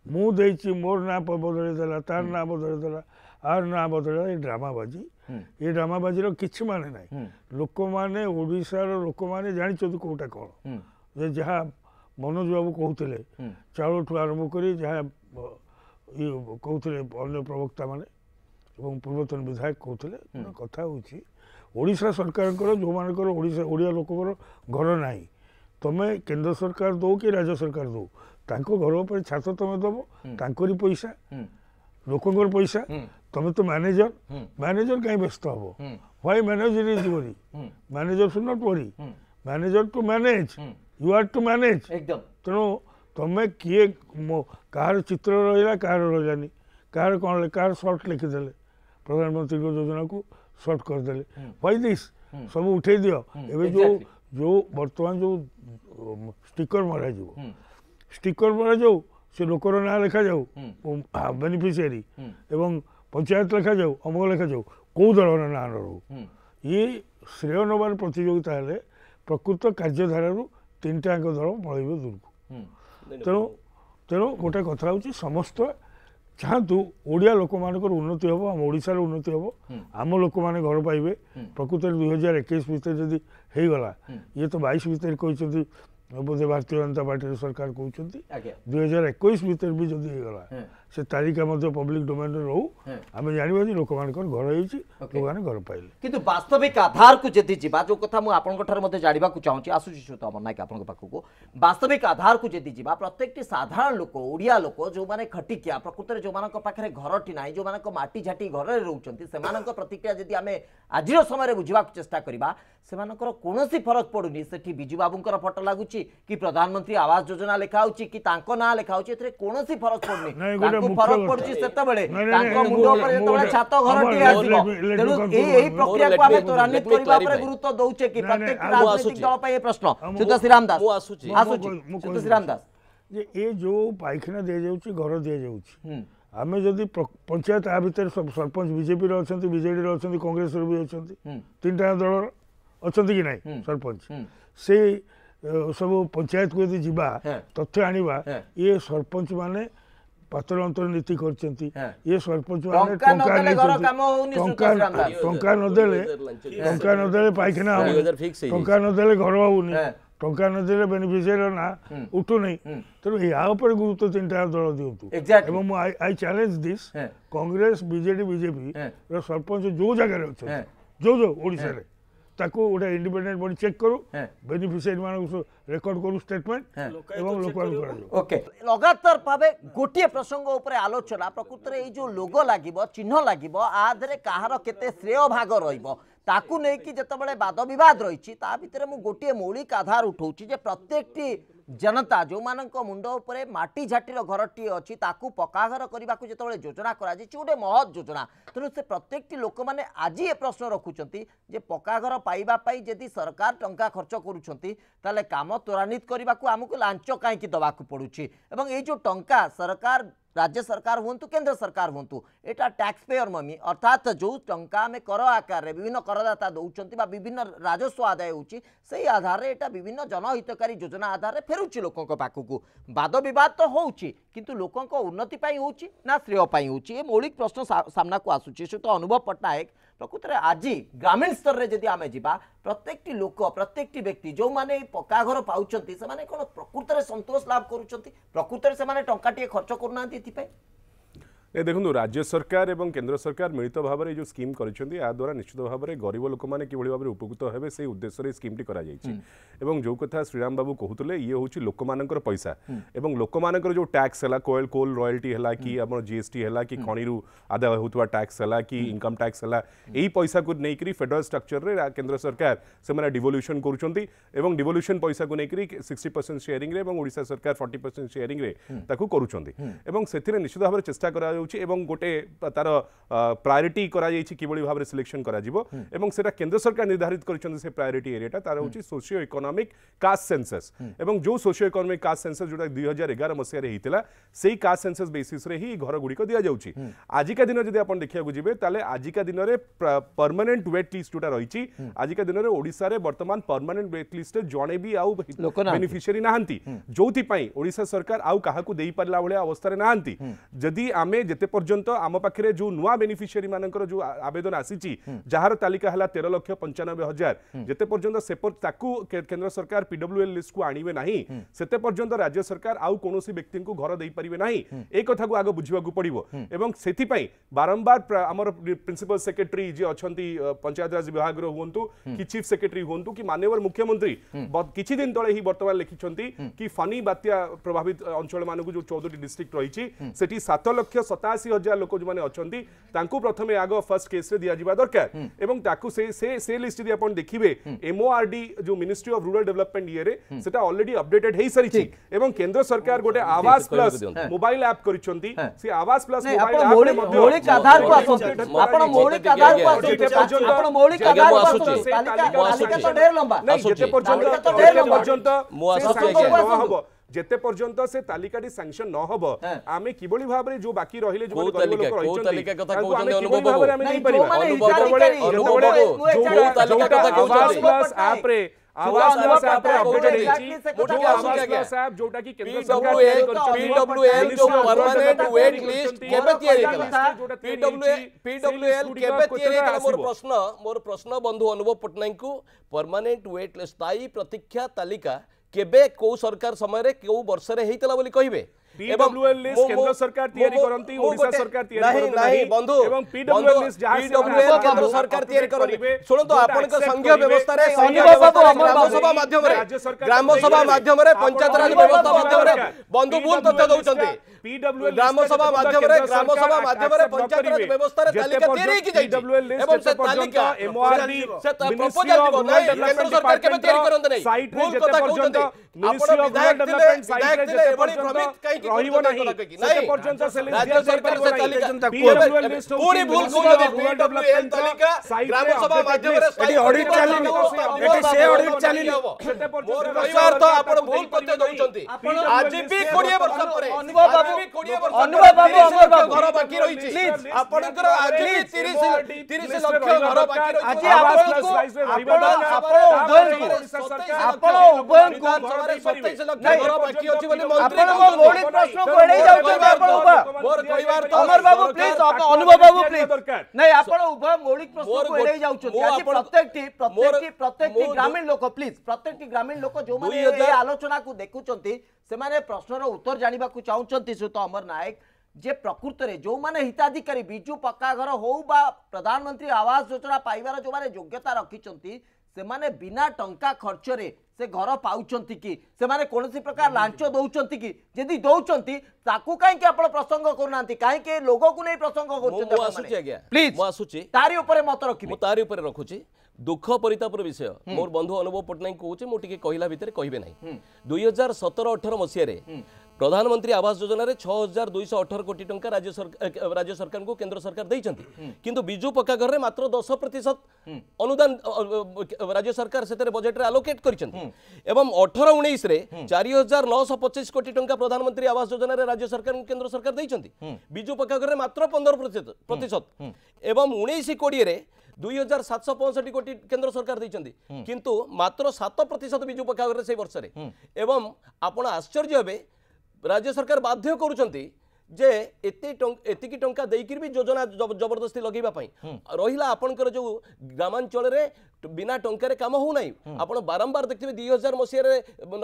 मु मोर ना बदल देला तार ना बदले देला আর ନା ବଦଳରେ ଏ ଡ୍ରାମାବାଜି ଏ ଡ୍ରାମାବାଜିର କିଛି ମାନେ ନାହିଁ ଲୋକମାନେ ଓଡ଼ିଶାର ଲୋକମାନେ ଜାଣିଛନ୍ତି କେଉଁଟା କ'ଣ ଯେ ଯାହା ମନୋଜ ବାବୁ କହୁଥିଲେ ଚାଉଳଠୁ ଆରମ୍ଭ କରି ଯାହା କହୁଥିଲେ ଅନ୍ୟ ପ୍ରବକ୍ତାମାନେ ଏବଂ ପୂର୍ବତନ ବିଧାୟକ କହୁଥିଲେ କଥା ହେଉଛି ଓଡ଼ିଶା ସରକାରଙ୍କର ଯେଉଁମାନଙ୍କର ଓଡ଼ିଶା ଓଡ଼ିଆ ଲୋକଙ୍କର ଘର ନାହିଁ ତମେ କେନ୍ଦ୍ର ସରକାର ଦେଉ କି ରାଜ୍ୟ ସରକାର ଦେଉ ତାଙ୍କ ଘର ଉପରେ ଛାତ ତମେ ଦେବ ତାଙ୍କରି ପଇସା ଲୋକଙ୍କର ପଇସା તમે તો મેનેજર મેનેજર કहीं બેસતા હો why manager is worry manager should not worry manager to manage you are to manage એકદમ ତେଣୁ ତମେ କିଏ କାହାର ଚିତ୍ର ରହିଲା କାହାର ରହିଲାନି କାହାର କ'ଣ କାହାର ସର୍ଟ ଲେଖିଦେଲେ ପ୍ରଧାନମନ୍ତ୍ରୀଙ୍କ ଯୋଜନାକୁ ସର୍ଟ କରିଦେଲେ ହ୍ୱାଇ ଦିସ୍ ସବୁ ଉଠେଇ ଦିଅ ଏବେ ଯେଉଁ ଯେଉଁ ବର୍ତ୍ତମାନ ଯେଉଁ ଷ୍ଟିକର ମରାଯିବ ଷ୍ଟିକର ମରାଯାଉ ସେ ଲୋକର ନାଁ ଲେଖାଯାଉ ବେନିଫିସିଆରୀ ଏବଂ પંચાયત લખા જવું અમુક લખા જવું કોઈ દળોને ના રહવું એ ଶ୍ରେୟ ନେବାର ପ୍ରତିଯୋଗିତା ହେଲେ ପ୍ରକୃତ କାର୍ଯ୍ୟଧାରାରୁ ତିନିଟାଙ୍କ ଦଳ ପଳେଇବେ ଦୂରକୁ ତେଣୁ ତେଣୁ ଗୋଟେ କଥା ହେଉଛି ସମସ୍ତେ ଚାହାନ୍ତୁ ଓଡ଼ିଆ ଲୋକମାନଙ୍କର ଉନ୍ନତି ହେବ ଆମ ଓଡ଼ିଶାର ଉନ୍ନତି ହେବ ଆମ ଲୋକମାନେ ଘର ପାଇବେ ପ୍ରକୃତରେ ଦୁଇ ହଜାର ଏକୋଇଶ ଭିତରେ ଯଦି ହେଇଗଲା ଇଏ ତ ବାଇଶ ଭିତରେ କହିଛନ୍ତି ବୋଧେ ଭାରତୀୟ ଜନତା ପାର୍ଟିର ସରକାର କହୁଛନ୍ତି ଦୁଇ ହଜାର ଏକୋଇଶ ଭିତରେ ବି ଯଦି ହେଇଗଲା ସେ ତାଲିକା ମଧ୍ୟ ପବ୍ଲିକ ଡୋମେନରେ ରହୁ ଆମେ ଜାଣିବା ଯେ ଲୋକମାନଙ୍କର ଘର ହେଇଛି ଲୋକମାନେ ଘର ପାଇଲେ କିନ୍ତୁ ବାସ୍ତବିକ ଆଧାରକୁ ଯଦି ଯିବା ଯେଉଁ କଥା ମୁଁ ଆପଣଙ୍କ ଠାରୁ ମଧ୍ୟ ଜାଣିବାକୁ ଚାହୁଁଛି ଆସୁଛି ଶ୍ରୋତା ଅମର ନାୟକ ଆପଣଙ୍କ ପାଖକୁ ବାସ୍ତବିକ ଆଧାରକୁ ଯଦି ଯିବା ପ୍ରତ୍ୟେକଟି ସାଧାରଣ ଲୋକ ଓଡ଼ିଆ ଲୋକ ଯେଉଁମାନେ ଖଟିକିଆ ପ୍ରକୃତରେ ଯେଉଁମାନଙ୍କ ପାଖରେ ଘରଟି ନାହିଁ ଯେଉଁମାନଙ୍କ ମାଟି ଝାଟି ଘରରେ ରହୁଛନ୍ତି ସେମାନଙ୍କ ପ୍ରତିକ୍ରିୟା ଯଦି ଆମେ ଆଜିର ସମୟରେ ବୁଝିବାକୁ ଚେଷ୍ଟା କରିବା ସେମାନଙ୍କର କୌଣସି ଫରକ ପଡ଼ୁନି ସେଠି ବିଜୁବାବୁଙ୍କର ଫଟୋ ଲାଗୁଛି କି ପ୍ରଧାନମନ୍ତ୍ରୀ ଆବାସ ଯୋଜନା ଲେଖା ହେଉଛି କି ତାଙ୍କ ନାଁ ଲେଖା ହେଉଛି ଏଥିରେ କୌଣସି ଫରକ ପଡ଼ୁନି ତାଙ୍କୁ ଫରକ ପଡୁଛି ସେତେବେଳେ ତାଙ୍କ ମୁଣ୍ଡ ଉପରେ ଯେତେବେଳେ ଛାତ ଘରଟିଏ ଆସିବ ତେଣୁ ଏଇ ଏଇ ପ୍ରକ୍ରିୟାକୁ ଆମେ ତ୍ୱରାନ୍ୱିତ କରିବା ଉପରେ ଗୁରୁତ୍ୱ ଦଉଛେ କି ପ୍ରତ୍ୟେକ ରାଜନୈତିକ ଦଳ ପାଇଁ ଏ ପ୍ରଶ୍ନ ଶ୍ରୀତ ଦାସ ଆସୁଛି ଶ୍ରୀତ ଦାସ ଯେ ଏ ଯେଉଁ ପାଇଖାନା ଦିଆଯାଉଛି ଘର ଦିଆଯାଉଛି ଆମେ ଯଦି ପଞ୍ଚାୟତ ତା ଭିତରେ ସରପଞ୍ଚ ବିଜେପିର ଅଛନ୍ତି ବିଜେଡ଼ିର ଅଛନ୍ତି କଂଗ୍ରେସର ବି ଅଛନ୍ତି ତିନିଟା ଦଳର ଅଛନ୍ତି କି ନାହିଁ ସରପଞ୍ଚ ସେ ସବୁ ପଞ୍ଚାୟତକୁ ଯଦି ଯିବା ତଥ୍ୟ ଆଣିବା ଇଏ ସରପଞ୍ଚମାନେ ପାତଳଅନ୍ତର ନୀତି କରିଛନ୍ତି ଇଏ ସ୍ୱଳ୍ପଚୂଳରେ ଟଙ୍କା ନେଇଛନ୍ତି ଟଙ୍କା ଟଙ୍କା ନଦେଲେ ଟଙ୍କା ନଦେଲେ ପାଇଖାନା ହବନି ଟଙ୍କା ନଦେଲେ ଘର ହବନି ଟଙ୍କା ନଦେଲେ ବେନିଫିସିଆରୀର ନାଁ ଉଠୁନି ତେଣୁ ଏହା ଉପରେ ଗୁରୁତ୍ୱ ତିନିଟା ଦଳ ଦିଅନ୍ତୁ ଏବଂ ମୁଁ I challenge this Congress BJD BJP ର ସରପଞ୍ଚ ଯୋଉ ଜାଗାରେ ଅଛନ୍ତି ଯୋଉ ଯୋଉ ଓଡ଼ିଶାରେ তাকেও ওটা ইন্ডিপেন্ডেন্ট বডি চেক করো বেনিফিসিয়ারি মানুষ রেকর্ড করু স্টেটমেন্ট এবং লোকাল କରାଯିବ ওকে লগাতার ভাবে গোটিয়ে প্রসঙ্গ উপরে আলোচনা প্রকৃতরে এই যে লোগো লাগিব চিহ্ন লাগিব আ দেহে কাহার কেতে শ্রেয় ভাগ রহব ତାକୁ ନେଇକି ଯେତେବେଳେ ବାଦବିବାଦ ରହିଛି ତା ଭିତରେ ମୁଁ ଗୋଟିଏ ମୌଳିକ ଆଧାର ଉଠାଉଛି ଯେ ପ୍ରତ୍ୟେକଟି ଜନତା ଯେଉଁମାନଙ୍କ ମୁଣ୍ଡ ଉପରେ ମାଟି ଝାଟିର ଘରଟିଏ ଅଛି ତାକୁ ପକ୍କାଘର କରିବାକୁ ଯେତେବେଳେ ଯୋଜନା କରାଯାଇଛି ଗୋଟେ ମହତ ଯୋଜନା ତେଣୁ ସେ ପ୍ରତ୍ୟେକଟି ଲୋକମାନେ ଆଜି ଏ ପ୍ରଶ୍ନ ରଖୁଛନ୍ତି ଯେ ପକ୍କାଘର ପାଇବା ପାଇଁ ଯଦି ସରକାର ଟଙ୍କା ଖର୍ଚ୍ଚ କରୁଛନ୍ତି ତାହେଲେ କାମ ତ୍ୱରାନ୍ୱିତ କରିବାକୁ ଆମକୁ ଲାଞ୍ଚ କାହିଁକି ଦେବାକୁ ପଡ଼ୁଛି ଏବଂ ଏଇ ଯେଉଁ ଟଙ୍କା ସରକାର राज्य सरकार हूँ केन्द्र सरकार हुँदु यहाँ टैक्स पेयर मनी अर्थात जो टंका कर आकार में विभिन्न करदाता दौरान विभिन्न राजस्व आदाय हो आधार में यहाँ विभिन्न जनहितकारी योजना आधार में फेरुच्च लोकों पाखक बाद बद तो हो किंतु लोकों उन्नति हो श्रेयपाई हो मौलिक प्रश्न सामना को आसूँ सहित अनुभव पट्टनायक প্রকৃতরে আজি গ্রামীণ স্তরের যদি আমি যা প্রত্যেকটি লোক প্রত্যেকটি ব্যক্তি যে পকা ঘর পাচ্ছেন সে কোণ প্রকৃতরে সন্তোষ লাভ করছেন প্রকৃতরে সে টাকাটিয়ে খরচ করু না এপাই देखो राज्य सरकार और केन्द्र सरकार मिलित भाव में जो स्कीम कर द्वारा निश्चित भाव में गरीब लोक मैंने किभ भाव में उकृत हे से उद्देश्य स्कीम टी जो कथा श्रीराम बाबू कहते ये हूँ लोक मान पैसा और लोक मान जो टैक्स है कोल कोल रयाल्टी है कि आम जीएसटी है कि खणी आदाय होता टैक्स है कि इनकम टैक्स है यही पैसा को लेकर फेडराल स्ट्रक्चर में केन्द्र सरकार से डिवल्यूशन करवल्यूशन पैसा को लेकर सिक्सटी परसेंट सेयरिंग और ओडा सरकार फर्टी परसेंट सेयरी करुँच निश्चित भाव चेस्टा कर এবং গটে তার প্রায়রিটি করা যায় কিবড়ি ভাবে সেলেকশন করা দিব এবং সেটা কেন্দ্র সরকার নির্ধারণ কৰিছে সেই প্রায়রিটি এরিয়াটা তার হচ্ছে সোসিও ইকোনমিক কাস্ট সেন্সাস এবং যো সোসিও ইকোনমিক কাস্ট সেন্সাস যোটা 2011 মসাৰে হেইতেলা সেই কাস্ট সেন্সাস বেসিসৰে হি ঘর গুড়ি কো দিয়া যাওচি আজি কা দিন যদি आपण দেখি গজিবে তালে আজি কা দিনৰে পার্মানেন্ট ওয়েট লিস্টটা ৰইচি আজি কা দিনৰে ওড়িশাৰে বর্তমান পার্মানেন্ট ওয়েট লিস্টে জöne বি আউ बेनिফিশিয়ারি না হানতি যোতি পাই ওড়িশা সরকার আউ কহা কো দেই পৰলাৱলে অবস্তৰে না হানতি যদি আমি जिते पर्यत आम पाखे जो नुआ बेनिफिसरी मान जो आवेदन आसी तालिका है तेरह लक्ष पंचानबे हजार जिते पर्यटन से केन्द्र सरकार पिडब्ल्यूएल लिस्ट को आणवे ना से पर्यटन राज्य सरकार आउ कौन व्यक्ति को घर दे पारे ना एक कथ को आग बुझा पड़ो से बारंबार आम प्रिंसिपल सेक्रेटरी जी अच्छा पंचायतराज विभाग हूँ कि चिफ सेक्रेटरी हूँ कि मानवर मुख्यमंत्री किसी दिन तले ही बर्तमान लिखिंट कि फनी बात्या प्रभावित अंचल मानक जो चौदह डिस्ट्रिक्ट रही सात लक्ष सत सताशी हजार लोक जो अच्छा प्रथम आग फर्स्ट केस्रे दिजा दरकार लिस्ट जी आप देखिए एमओआरडी जो मिनिस्ट्री अफ रूराल डेभलपमेंट ईयर अलरेडी अपडेटेड हो सारी केन्द्र सरकार गोटे आवास प्लस मोबाइल आप कर मौलिक आधार को आसंतु आपण मौलिक आधार को आसंतु आपण मौलिक आधार को आसंतु तालिका तालिका तो ढेर लंबा नहीं जते पर्यंत ढेर लंबा पर्यंत मु आसंतु जेते पर्यंत से যেতে পর্যন্ত সে তালিকাটি স্যাংশন ন হব जो কিভাবে ভাবে যে বাকি রহিলে যে গরিব লোক রহিছন্তি তাকে আমি কিভাবে ভাবে আমি নেই পারিবা যেতবেলে আওয়াজ প্লাস আপ রে आवाज प्लस ऐप रे आवास प्लस रे अपडेट हेछि जो आवास प्लस ऐप जोटा की केंद्र सरकार ने करछि पीडब्ल्यूएल जो परमानेंट वेट लिस्ट केबे तयारी कला पीडब्ल्यूएल पीडब्ल्यूएल केबे तयारी कला मोर प्रश्न मोर प्रश्न बंधु अनुभव पटनायक को परमानेंट वेट लिस्ट ताई प्रतीक्षा तालिका को सरकार समय के कौ बर्ष कहे পিডব্লুএল লিস্ট কেন্দ্র সরকার তৈরি করন্তি ওড়িশা সরকার তৈরি করন্তি নাই বন্ধু এবং পিডব্লুএল লিস্ট যাহা পিডব্লুএল কেন্দ্র সরকার তৈরি করন্তি শুনতো আপনক সংঘীয় ব্যবস্থা রে সংঘীয় ব্যবস্থা গ্রাম সভা মাধ্যমে গ্রাম সভা মাধ্যমে পঞ্চায়েত রাজ ব্যবস্থা মাধ্যমে বন্ধু ভুল তথ্য দউচন্তি পিডব্লুএল গ্রাম সভা মাধ্যমে গ্রাম সভা মাধ্যমে পঞ্চায়েত রাজ ব্যবস্থার তালিকা তৈরি কি যাইছি এবং সে তালিকা এমআরডি সে প্রপোজাল দিব নাই কেন্দ্র সরকার কেবে তৈরি করন্তি নাই ভুল কথা কউচন্তি মিনিস্ট্রি অফ রুরাল ডেভেলপমেন্ট সাইটে যেতে পর্যন্ত রহিব নাহি সেতে পর্যন্ত সেলেন্সিয়াস পাইপার তালিকা পিএমএল লিস্ট পুরি ভুল কৌছন্তি রুরাল ডেভেলপমেন্ট তালিকা গ্রাম সভা মাধ্যমে ପରେ 27 ଲକ୍ଷ ଘର ବାକି ଅଛି ବୋଲି ମନ୍ତ୍ରୀ ଆପଣ ମୋ ମୌଳିକ ପ୍ରଶ୍ନକୁ ଏଡେଇ ଯାଉଛନ୍ତି ଆପଣ ଉଭା ମୋର କହିବାର ତ ଅମର ବାବୁ ପ୍ଲିଜ ଅନୁଭବ ବାବୁ ପ୍ଲିଜ ନାଇଁ ଆପଣ ଉଭା ମୌଳିକ ପ୍ରଶ୍ନକୁ ଏଡେଇ ଯାଉଛନ୍ତି ଆଜି ପ୍ରତ୍ୟେକଟି ପ୍ରତ୍ୟେକଟି ପ୍ରତ୍ୟେକଟି ଗ୍ରାମୀଣ ଲୋକ ପ୍ଲିଜ ପ୍ରତ୍ୟେକଟି ଗ୍ରାମୀଣ ଲୋକ ଯୋଉମାନେ ଏ ଆଲୋଚନାକୁ ଦେଖୁଛନ୍ତି ସେମାନେ ପ୍ରଶ୍ନର ଉତ୍ତର ଜାଣିବାକୁ ଚାହୁଁଛନ୍ତି ଶ୍ରୁତ ଅମର ନାୟକ ଯେ ପ୍ରକୃତରେ ଯେଉଁମାନେ ହିତାଧିକାରୀ ବିଜୁ ପକ୍କା ଘର ହଉ ବା ପ୍ରଧାନମନ୍ତ୍ରୀ ଆବାସ ଯୋଜନା ପାଇବାର ଯେଉଁମାନେ ଯୋଗ୍ୟତା ରଖିଛନ୍ତି ସେମାନେ ବିନା ଟଙ୍କା ଖର୍ଚ୍ଚରେ সে ঘর পাচ্ছেন কি সে কোণী প্রকার লাঞ্চ দৌঁচান কি যদি দৌঁচান তাকে কী আপনার প্রসঙ্গ করু না কী লোককে নিয়ে প্রসঙ্গ করছেন প্লিজ আসুচি তারি উপরে মত রাখি তারি উপরে রাখুছি দুঃখ পরিতাপর বিষয় মোর বন্ধু অনুভব পট্টনাক কুচি মু টিকে কহিলা ভিতরে কহবে না দুই হাজার সতের অঠর মসিহার প্রধানমন্ত্রী আবাস যোজনার ছ হাজার দুইশ অঠর কোটি টঙ্কা রাজ্য সরকার রাজ্য সরকারকে কেন্দ্র সরকার দিয়েছেন কিন্তু বিজু পক্কা ঘরে মাত্র দশ প্রতিশত অনুদান রাজ্য সরকার সেতরে বজেটরে আলোকেট করেছেন এবং অঠর উনিশে চারি হাজার নশ পঁচিশ কোটি টঙ্কা প্রধানমন্ত্রী আবাস যোজনার রাজ্য সরকার কেন্দ্র সরকার দিয়েছেন বিজু পক্কা ঘরে মাত্র পনেরো প্রতিশত এবং উনিশ কোড়িয়ে দুই হাজার সাতশো পঁয়ষঠি কোটি কেন্দ্র সরকার দিয়েছেন কিন্তু মাত্র সাত প্রতিশত বিজু পক্কা ঘরে সেই বর্ষে এবং আপনার আশ্চর্য হবে রাজ্য সরকার বাধ্য করছেন যে এতে এতিকি টঙ্কা দেইকি বি যোজনা জবরদস্তি লগাইবা পাই রহিলা আপনকর যে গ্রামাঞ্চলরে বিনা টঙ্কারে কাম হো নাই আপন বারম্বার দেখবে দুই হাজার মশিয়ারে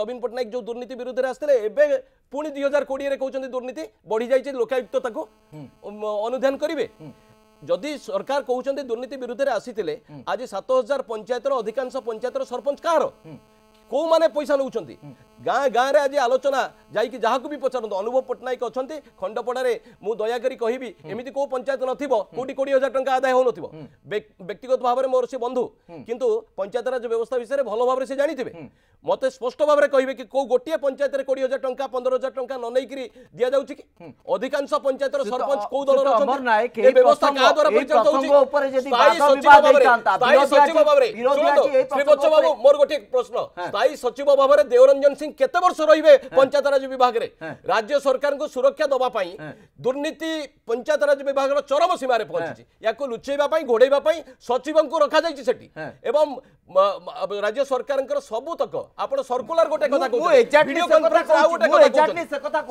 নবীন পট্টনাক যে দুর্নীতি বিরুদ্ধে আসলে এবে পুনি দুই হাজার কোড়িয়ে কৌন দুর্নীতি বড়ি যাই লোকায়ুক্ত তাকে অনুধান করবে যদি সরকার কৌন দুর্নীতি বিরুদ্ধে আসিলে আজ সাত হাজার পঞ্চায়েতর অধিকাংশ পঞ্চায়েতর সরপঞ্চ কাহার কেউ মানে পয়সা নেউছেন ଗାଁ ଗାଁରେ ଆଜି ଆଲୋଚନା ଯାଇକି ଯାହାକୁ ବି ପଚାରନ୍ତୁ ଅନୁଭବ ପଟ୍ଟନାୟକ ଅଛନ୍ତି ଖଣ୍ଡପଡ଼ାରେ ମୁଁ ଦୟାକରି କହିବି ଏମିତି କୋଉ ପଞ୍ଚାୟତ ନଥିବ କୋଉଠି କୋଡ଼ିଏ ହଜାର ଟଙ୍କା ଆଦାୟ ହେଉନଥିବ ବ୍ୟକ୍ତିଗତ ଭାବରେ ମୋର ସେ ବନ୍ଧୁ କିନ୍ତୁ ପଞ୍ଚାୟତରାଜ ବ୍ୟବସ୍ଥା ବିଷୟରେ ଭଲ ଭାବରେ ସେ ଜାଣିଥିବେ ମୋତେ ସ୍ପଷ୍ଟ ଭାବରେ କହିବେ କି କୋଉ ଗୋଟିଏ ପଞ୍ଚାୟତରେ କୋଡ଼ିଏ ହଜାର ଟଙ୍କା ପନ୍ଦର ହଜାର ଟଙ୍କା ନ ନେଇକିରି ଦିଆଯାଉଛି କି ଅଧିକାଂଶ ପଞ୍ଚାୟତର ସରପଞ୍ଚ କୋଉ ଦଳର ଏ ବ୍ୟବସ୍ଥା କାହା ଦ୍ୱାରା ପରିଚାଳିତ ହେଉଛି ସ୍ଥାୟୀ ସଚିବ ଭାବରେ ସ୍ଥାୟୀ ସଚିବ ଭାବରେ ଶ୍ରୀବତ୍ସ ବାବୁ ମୋର ଗୋଟିଏ ପ୍ରଶ୍ନ ସ୍ଥାୟୀ ସଚିବ ଭାବରେ ଦେଓରଞ୍ଜନ ସିଂ সিং কেতে বর্ষ রহবে হ্যাঁ। পঞ্চায়েত রাজ বিভাগের হ্যাঁ। রাজ্য সরকার সুরক্ষা দেওয়া দুর্নীতি পঞ্চায়েত রাজ বিভাগের চরম সীমার পৌঁছিছে ইয়াকে লুচাইবা ঘোড়াইবা সচিব রখা যাই সেটি এবং রাজ্য সরকার সবুতক আপনার সর্কুলার গোটে কথা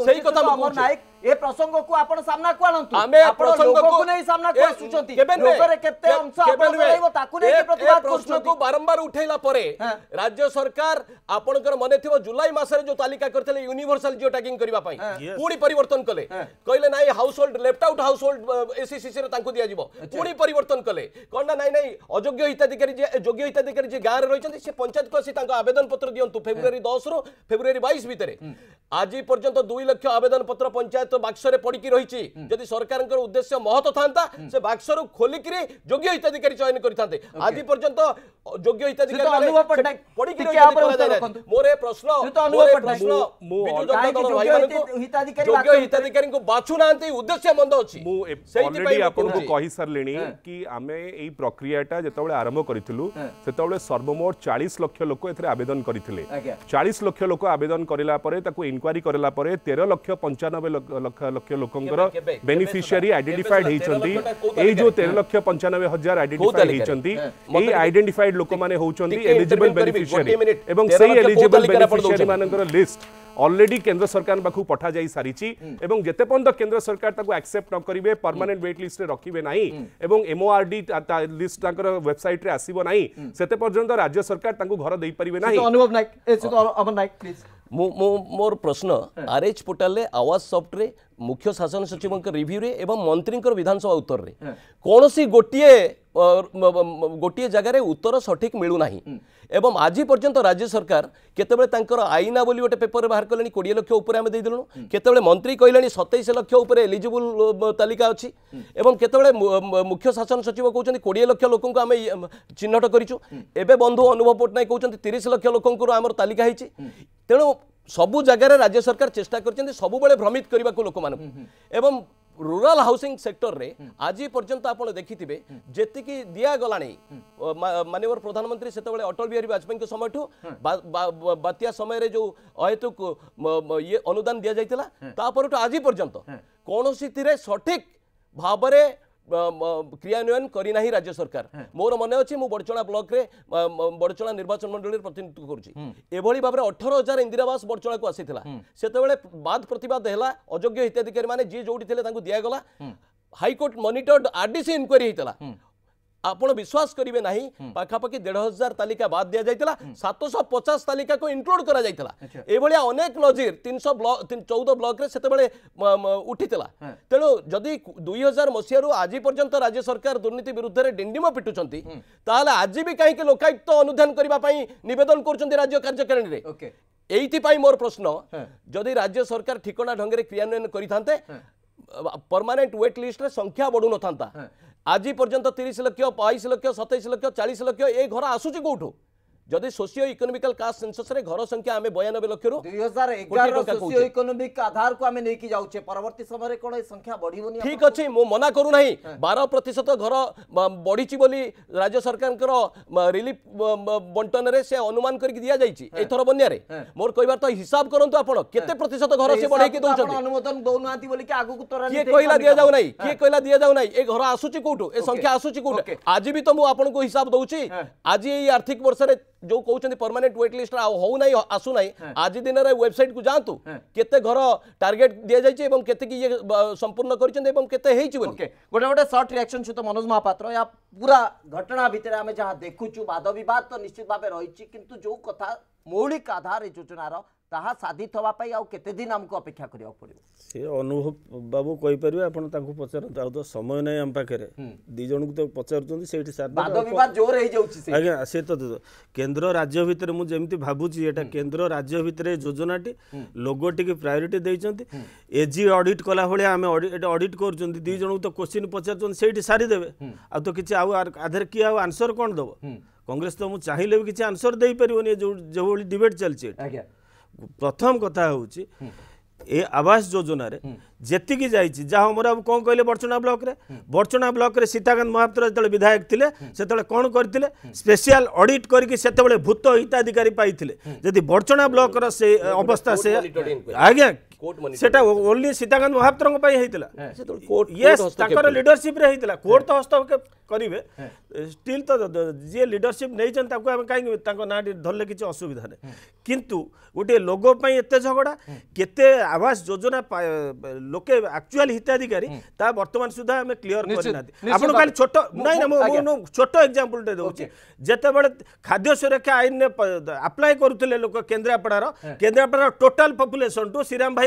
সেই কথা নায়ক এ প্রসঙ্গকু আপন সামনা কো আনন্তু আমি প্রসঙ্গকু নেই সামনা কো আসুচন্তি লোকরে কেতে অংশ আপন রইব তাকু নেই প্রতিবাদ করছন্তি প্রশ্নকু বারম্বার উঠাইলা পরে রাজ্য সরকার আপনকর মনে থিব জুলাই ଜୁଲାଇ ମାସରେ ଯୋଉ ତାଲିକା କରିଥିଲେ ୟୁନିଭର୍ସାଲ ଜିଓ ଟ୍ୟାଗିଂ କରିବା ପାଇଁ ପୁଣି ପରିବର୍ତ୍ତନ କଲେ କହିଲେ ନାଇଁ household left out household ଏସିସିସିରେ ତାଙ୍କୁ ଦିଆଯିବ ପୁଣି ପରିବର୍ତ୍ତନ କଲେ କ'ଣ ନା ନାଇଁ ନାଇଁ ଅଯୋଗ୍ୟ ହିତାଧିକାରୀ ଯିଏ ଯୋଗ୍ୟ ହିତାଧିକାରୀ ଯିଏ ଗାଁରେ ରହିଛନ୍ତି ସେ ପଞ୍ଚାୟତକୁ ଆସି ତାଙ୍କ ଆବେଦନ ପତ୍ର ଦିଅନ୍ତୁ ଫେବୃଆରୀ ଦଶରୁ ଫେବୃଆରୀ ବାଇଶ ଭିତରେ ଆଜି ପର୍ଯ୍ୟନ୍ତ ଦୁଇ ଲକ୍ଷ ଆବେଦନ ପତ୍ର ପଞ୍ଚାୟତ ବାକ୍ସରେ ପଡ଼ିକି ରହିଛି ଯଦି ସରକାରଙ୍କର ଉଦ୍ଦେଶ୍ୟ ମହତ ଥାନ୍ତା ସେ ବାକ୍ସରୁ ଖୋଲିକିରି ଯୋଗ୍ୟ ହିତାଧିକାରୀ ଚୟନ କରିଥାନ୍ତେ ଆଜି ପର୍ଯ୍ୟନ୍ତ ଯୋଗ୍ୟ ହିତାଧିକାରୀ ପଡ଼ିକି ମୋର ପ୍ରଶ୍ନ ହିତାଧିକାରୀଙ୍କୁ ବାଛୁନାହାନ୍ତି ଉଦ୍ଦେଶ୍ୟ ମନ୍ଦ ଅଛି ମୁଁ ସେଇଥିପାଇଁ ଆପଣଙ୍କୁ କହିସାରିଲିଣି କି ଆମେ ଏଇ ପ୍ରକ୍ରିୟାଟା ଯେତେବେଳେ ଆରମ୍ଭ କରିଥିଲୁ ସେତେବେଳେ ସର୍ବମୋଟ ଚାଳିଶ ଲକ୍ଷ ଲୋକ ଏଥିରେ ଆବେଦନ କରିଥିଲେ ଚାଳିଶ ଲକ୍ଷ ଲୋକ ଆବେଦନ କରିଲା ପରେ ତାକୁ ଇନକ୍ୱାରି କରିଲା ପରେ ତେର ଲକ୍ଷ ପଞ୍ଚାନବେ ଲକ୍ଷ ଲୋକଙ୍କର ବେନିଫିସିଆରୀ ଆଇଡେଣ୍ଟିଫାଏଡ ହେଇଛନ୍ତି ଏଇ ଯୋଉ ତେର ଲକ୍ଷ ପଞ୍ଚାନବେ ହଜାର ଆଇଡେଣ୍ଟିଫାଏଡ ହେଇଛନ୍ତି ଏଇ ଆଇଡେଣ୍ଟିଫାଏଡ ଲୋକମାନେ ହଉଛନ୍ତି ଏଲିଜିବଲ୍ ବେନିଫିସିଆରୀ ଏବଂ ସେଇ ଏଲିଜିବଲ୍ ବେନିଫିସିଆରୀ ମାନଙ୍କର ଲିଷ୍ଟ অলরেডি কেন্দ্র সরকার পাখু পঠা যাই সারিছি এবং যেতে পর্যন্ত কেন্দ্র সরকার তাকে আকসেপ্ট নকরিবে পরমানেন্ট ওয়েট লিষ্টে রাখবে না এবং এমওআরডি লিষ্ট তাঁর ওয়েবসাইট্রে আসব না সেতে পর্যন্ত রাজ্য সরকার তাঁকু ঘর দেইপারিবে না অনুভব নায়ক অনুভব নায়ক প্লিজ মোর প্রশ্ন আরএচ পোর্টালে আওয়াজ সফটরে ମୁଖ୍ୟ ଶାସନ ସଚିବଙ୍କ ରିଭ୍ୟୁରେ ଏବଂ ମନ୍ତ୍ରୀଙ୍କର ବିଧାନସଭା ଉତ୍ତରରେ କୌଣସି ଗୋଟିଏ ଗୋଟିଏ ଜାଗାରେ ଉତ୍ତର ସଠିକ୍ ମିଳୁନାହିଁ ଏବଂ ଆଜି ପର୍ଯ୍ୟନ୍ତ ରାଜ୍ୟ ସରକାର କେତେବେଳେ ତାଙ୍କର ଆଇନା ବୋଲି ଗୋଟେ ପେପରରେ ବାହାର କଲେଣି କୋଡ଼ିଏ ଲକ୍ଷ ଉପରେ ଆମେ ଦେଇଦେଲୁ କେତେବେଳେ ମନ୍ତ୍ରୀ କହିଲେଣି ସତେଇଶ ଲକ୍ଷ ଉପରେ ଏଲିଜିବୁଲ ତାଲିକା ଅଛି ଏବଂ କେତେବେଳେ ମୁଖ୍ୟ ଶାସନ ସଚିବ କହୁଛନ୍ତି କୋଡ଼ିଏ ଲକ୍ଷ ଲୋକଙ୍କୁ ଆମେ ଚିହ୍ନଟ କରିଛୁ ଏବେ ବନ୍ଧୁ ଅନୁଭବ ପଟ୍ଟନାୟକ କହୁଛନ୍ତି ତିରିଶ ଲକ୍ଷ ଲୋକଙ୍କର ଆମର ତାଲିକା ହେଇଛି ତେଣୁ সবু জায়গায় রাজ্য সরকার চেষ্টা করছেন সবুলে ভ্রমিত করা লোক এবং রুরাল হাউসিং সেক্টরে আজ পর্যন্ত আপনার দেখিবে যেতিকি দিয়াগলা মাননীয় প্রধানমন্ত্রী সেতবে অটল বিহারী বাজপেয়ী সময়ঠু বাত্যা সময় যে অহেতুক ইয়ে অনুদান দিয়া যাই তাপরঠু আজ পর্যন্ত কোণী সঠিক ভাবে ক্রিয়ান্বয়ন করে না রাজ্য সরকার মোর মনে অ বড়চা ব্লকরে বড়চা নির্বাচন মন্ডলী প্রতিনিধিত্ব করছি এভাবে ভাবে অঠর হাজার ইন্দিরাবাস বড়চা আসছিল সেতবে বাদ প্রতবাদ হল অযোগ্য হিতাধিকারী মানে যে যেটি লে তা দিয়েগলা হাইকোর্ট মনিটর আরডিসি ইনকোয়ারি হয়েছিল ଆପଣ ବିଶ୍ୱାସ କରିବେ ନାହିଁ ପାଖାପାଖି ଦେଢ଼ ହଜାର ତାଲିକା ବାଦ୍ ଦିଆଯାଇଥିଲା ସାତଶହ ପଚାଶ ତାଲିକାକୁ ଇନକ୍ଲୁଡ୍ କରାଯାଇଥିଲା ଏଭଳିଆ ଅନେକ ନଜିର ତିନିଶହ ବ୍ଲକ ଚଉଦ ବ୍ଲକରେ ସେତେବେଳେ ଉଠିଥିଲା ତେଣୁ ଯଦି ଦୁଇ ହଜାର ମସିହାରୁ ଆଜି ପର୍ଯ୍ୟନ୍ତ ରାଜ୍ୟ ସରକାର ଦୁର୍ନୀତି ବିରୁଦ୍ଧରେ ଡିଣ୍ଡିମ ପିଟୁଛନ୍ତି ତାହେଲେ ଆଜି ବି କାହିଁକି ଲୋକାୟୁକ୍ତ ଅନୁଧ୍ୟାନ କରିବା ପାଇଁ ନିବେଦନ କରୁଛନ୍ତି ରାଜ୍ୟ କାର୍ଯ୍ୟକାରିଣୀରେ ଏଇଥିପାଇଁ ମୋର ପ୍ରଶ୍ନ ଯଦି ରାଜ୍ୟ ସରକାର ଠିକଣା ଢଙ୍ଗରେ କ୍ରିୟାନ୍ୱୟନ କରିଥାନ୍ତେ ପରମାନେଣ୍ଟ ୱେଟ୍ ଲିଷ୍ଟରେ ସଂଖ୍ୟା ବଢ଼ୁନଥାନ୍ତା आज पर्यटन तीस लक्ष बैश लक्ष सत लक्ष चालीस लक्ष ये घर आसूँ कौटू ଯଦି ସୋସିଓ ଇକୋନୋମିକାଲ କାଷ୍ଟ ସେନ୍ସସରେ ଘର ସଂଖ୍ୟା ଆମେ ବୟାନବେ ଲକ୍ଷରୁ ଦୁଇ ହଜାର ଏଗାର ସୋସିଓ ଇକୋନୋମିକ ଆଧାରକୁ ଆମେ ନେଇକି ଯାଉଛେ ପରବର୍ତ୍ତୀ ସମୟରେ କ'ଣ ଏ ସଂଖ୍ୟା ବଢ଼ିବନି ଠିକ୍ ଅଛି ମୁଁ ମନା କରୁନାହିଁ ବାର ପ୍ରତିଶତ ଘର ବଢ଼ିଛି ବୋଲି ରାଜ୍ୟ ସରକାରଙ୍କର ରିଲିଫ ବଣ୍ଟନରେ ସେ ଅନୁମାନ କରିକି ଦିଆଯାଇଛି ଏଥର ବନ୍ୟାରେ ମୋର କହିବାର ତ ହିସାବ କରନ୍ତୁ ଆପଣ କେତେ ପ୍ରତିଶତ ଘର ସେ ବଢ଼େଇକି ଦେଉଛନ୍ତି ଅନୁମୋଦନ ଦେଉନାହାନ୍ତି ବୋଲିକି ଆଗକୁ କିଏ କହିଲା ଦିଆଯାଉ ନାହିଁ କିଏ କହିଲା ଦିଆଯାଉ ନାହିଁ ଏ ଘର ଆସୁଛି କୋଉଠୁ ଏ ସଂଖ୍ୟା ଆସୁଛି କୋଉଠୁ ଆଜି ବି ତ ମୁଁ ଆପଣଙ୍କୁ ହିସାବ ଦଉଛି ଆଜି ଏଇ ଆର୍ଥିକ ବର୍ଷରେ जो कहते परमानेंट व्वेट लिस्ट हो ना आसू आज दिन में वेबसाइट को जातु केते घर टार्गेट दि जाए के ये संपूर्ण करते गोटे गोटे सर्ट रिएक्शन सहित मनोज महापात्र या पूरा घटना भितर आम जहाँ देखु बाद बद तो निश्चित भाव रही कि जो कथा मौलिक आधार योजनार ତାହା ସାଧିତ ହେବା ପାଇଁ ଆଉ କେତେ ଦିନ ଆମକୁ ଅପେକ୍ଷା କରିବାକୁ ପଡ଼ିବ ସେ ଅନୁଭବ ବାବୁ କହିପାରିବେ ଆପଣ ତାଙ୍କୁ ପଚାରନ୍ତୁ ଆଉ ତ ସମୟ ନାହିଁ ଆମ ପାଖରେ ଦି ଜଣଙ୍କୁ ତ ପଚାରୁଛନ୍ତି ସେଇଠି ଜୋର ହେଇଯାଉଛି ଆଜ୍ଞା ସେ ତ କେନ୍ଦ୍ର ରାଜ୍ୟ ଭିତରେ ମୁଁ ଯେମିତି ଭାବୁଛି ଏଇଟା କେନ୍ଦ୍ର ରାଜ୍ୟ ଭିତରେ ଯୋଜନାଟି ଲୋଗୋଟିକି ପ୍ରାୟୋରିଟି ଦେଇଛନ୍ତି ଏଜି ଅଡିଟ୍ କଲା ଭଳିଆ ଆମେ ଏଇଟା ଅଡିଟ୍ କରୁଛନ୍ତି ଦି ଜଣଙ୍କୁ ତ କୋଶ୍ଚିନ୍ ପଚାରୁଛନ୍ତି ସେଇଠି ସାରିଦେବେ ଆଉ ତ କିଛି ଆଉ ଆଧାରେ କିଏ ଆଉ ଆନ୍ସର କ'ଣ ଦେବ କଂଗ୍ରେସ ତ ମୁଁ ଚାହିଁଲେ ବି କିଛି ଆନ୍ସର ଦେଇପାରିବନି ଯୋଉ ଯେଉଁଭଳି ଡିବେଟ୍ ଚାଲିଛି ଆଜ୍ଞା প্রথম কথা হচ্ছে ଏ ଆବାସ ଯୋଜନାରେ ଯେତିକି ଯାଇଛି ଯାହା ହଉ ମୋର ଆଉ କ'ଣ କହିଲେ ବର୍ଚ୍ଚଣା ବ୍ଲକରେ ବର୍ଚ୍ଚଣା ବ୍ଲକରେ ସୀତାକାନ୍ତ ମହାପାତ୍ର ଯେତେବେଳେ ବିଧାୟକ ଥିଲେ ସେତେବେଳେ କ'ଣ କରିଥିଲେ ସ୍ପେଶିଆଲ ଅଡିଟ୍ କରିକି ସେତେବେଳେ ଭୂତ ହିତାଧିକାରୀ ପାଇଥିଲେ ଯଦି ବର୍ଚ୍ଚଣା ବ୍ଲକର ସେ ଅବସ୍ଥା ସେ ଆଜ୍ଞା ସେଟା ଓନ୍ଲି ସୀତାକାନ୍ତ ମହାପାତ୍ରଙ୍କ ପାଇଁ ହେଇଥିଲା ୟେସ୍ ତାଙ୍କର ଲିଡରସିପ୍ରେ ହେଇଥିଲା କୋର୍ଟ ତ ହସ୍ତକ୍ଷେପ କରିବେ ଷ୍ଟିଲ୍ ତ ଯିଏ ଲିଡରସିପ୍ ନେଇଛନ୍ତି ତାକୁ ଆମେ କାହିଁକି ତାଙ୍କ ନାଁଟି ଧରିଲେ କିଛି ଅସୁବିଧା ନାହିଁ କିନ୍ତୁ ଗୋଟିଏ ଲୋଗୋ ପାଇଁ ଏତେ ଝଗଡ଼ା କେତେ ଆବାସ ଯୋଜନା ଲୋକେ ଆକ୍ଚୁଆଲି ହିତାଧିକାରୀ ତାହା ବର୍ତ୍ତମାନ ସୁଦ୍ଧା ଆମେ କ୍ଲିଅର କରିନାହାନ୍ତି ଆପଣ ଖାଲି ଛୋଟ ନାଇଁ ନା ମୁଁ ଛୋଟ ଏକ୍ଜାମ୍ପଲ୍ଟେ ଦେଉଛି ଯେତେବେଳେ ଖାଦ୍ୟ ସୁରକ୍ଷା ଆଇନରେ ଆପ୍ଲାଏ କରୁଥିଲେ ଲୋକ କେନ୍ଦ୍ରାପଡ଼ାର କେନ୍ଦ୍ରାପଡ଼ାର ଟୋଟାଲ ପପୁଲେସନଠୁ ଶ୍ରୀରାମ ଭାଇ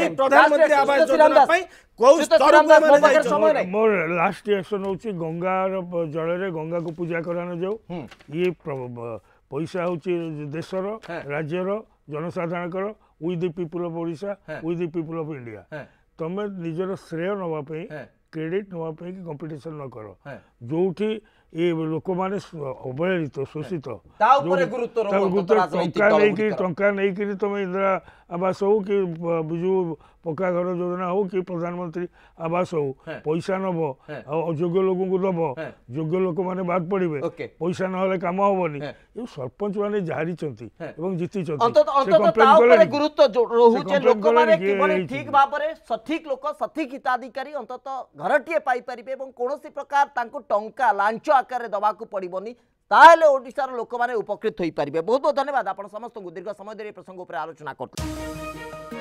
এই প্রধানমন্ত্রী আবাস যোজনা পাই କୋଉ ସ୍ତରକୁ ଏମାନେ ଯାଇଛନ୍ତି ମୋର ଲାଷ୍ଟ ରିଆକ୍ସନ୍ ହେଉଛି ଗଙ୍ଗାର ଜଳରେ ଗଙ୍ଗାକୁ ପୂଜା କରାନଯାଉ ଇଏ ପଇସା ହେଉଛି ଦେଶର ରାଜ୍ୟର ଜନସାଧାରଣଙ୍କର with the people of Odisha with the people of India ତମେ ନିଜର ଶ୍ରେୟ ନେବା ପାଇଁ କ୍ରେଡ଼ିଟ୍ ନେବା ପାଇଁ କି କମ୍ପିଟିସନ୍ ନ କର ଯେଉଁଠି ଏ ଲୋକମାନେ ଅବହେଳିତ ଶୋଷିତ ଟଙ୍କା ନେଇକିରି ଟଙ୍କା ନେଇକିରି ତମେ ଇନ୍ଦିରା ଆବାସ ହଉ କି ବିଜୁ ପକ୍କା ଘର ଯୋଜନା ହଉ କି ପ୍ରଧାନମନ୍ତ୍ରୀ ଆବାସ ହଉ ପଇସା ନବ ଆଉ ଅଯୋଗ୍ୟ ଲୋକଙ୍କୁ ଦବ ଯୋଗ୍ୟ ଲୋକମାନେ ବାଦ ପଡିବେ ପଇସା ନହେଲେ କାମ ହବନି ଏ ସରପଞ୍ଚ ମାନେ ଜାରିଛନ୍ତି ଏବଂ ଜିତିଛନ୍ତି ଠିକ ଭାବରେ ସଠିକ ଲୋକ ସଠିକ ହିତାଧିକାରୀ ଅନ୍ତତଃ ଘରଟିଏ ପାଇପାରିବେ ଏବଂ କୌଣସି ପ୍ରକାର ତାଙ୍କୁ ଟଙ୍କା ଲାଞ୍ଚ ଆକାରରେ ଦବାକୁ ପଡିବନି ତାହେଲେ ଓଡ଼ିଶାର ଲୋକମାନେ ଉପକୃତ ହୋଇପାରିବେ ବହୁତ ବହୁତ ଧନ୍ୟବାଦ ଆପଣ ସମସ୍ତଙ୍କୁ ଦୀର୍ଘ ସମୟ ଧରି ଏ ପ୍ରସଙ୍ଗ ଉପରେ ଆଲୋଚନା କରୁଛନ୍ତି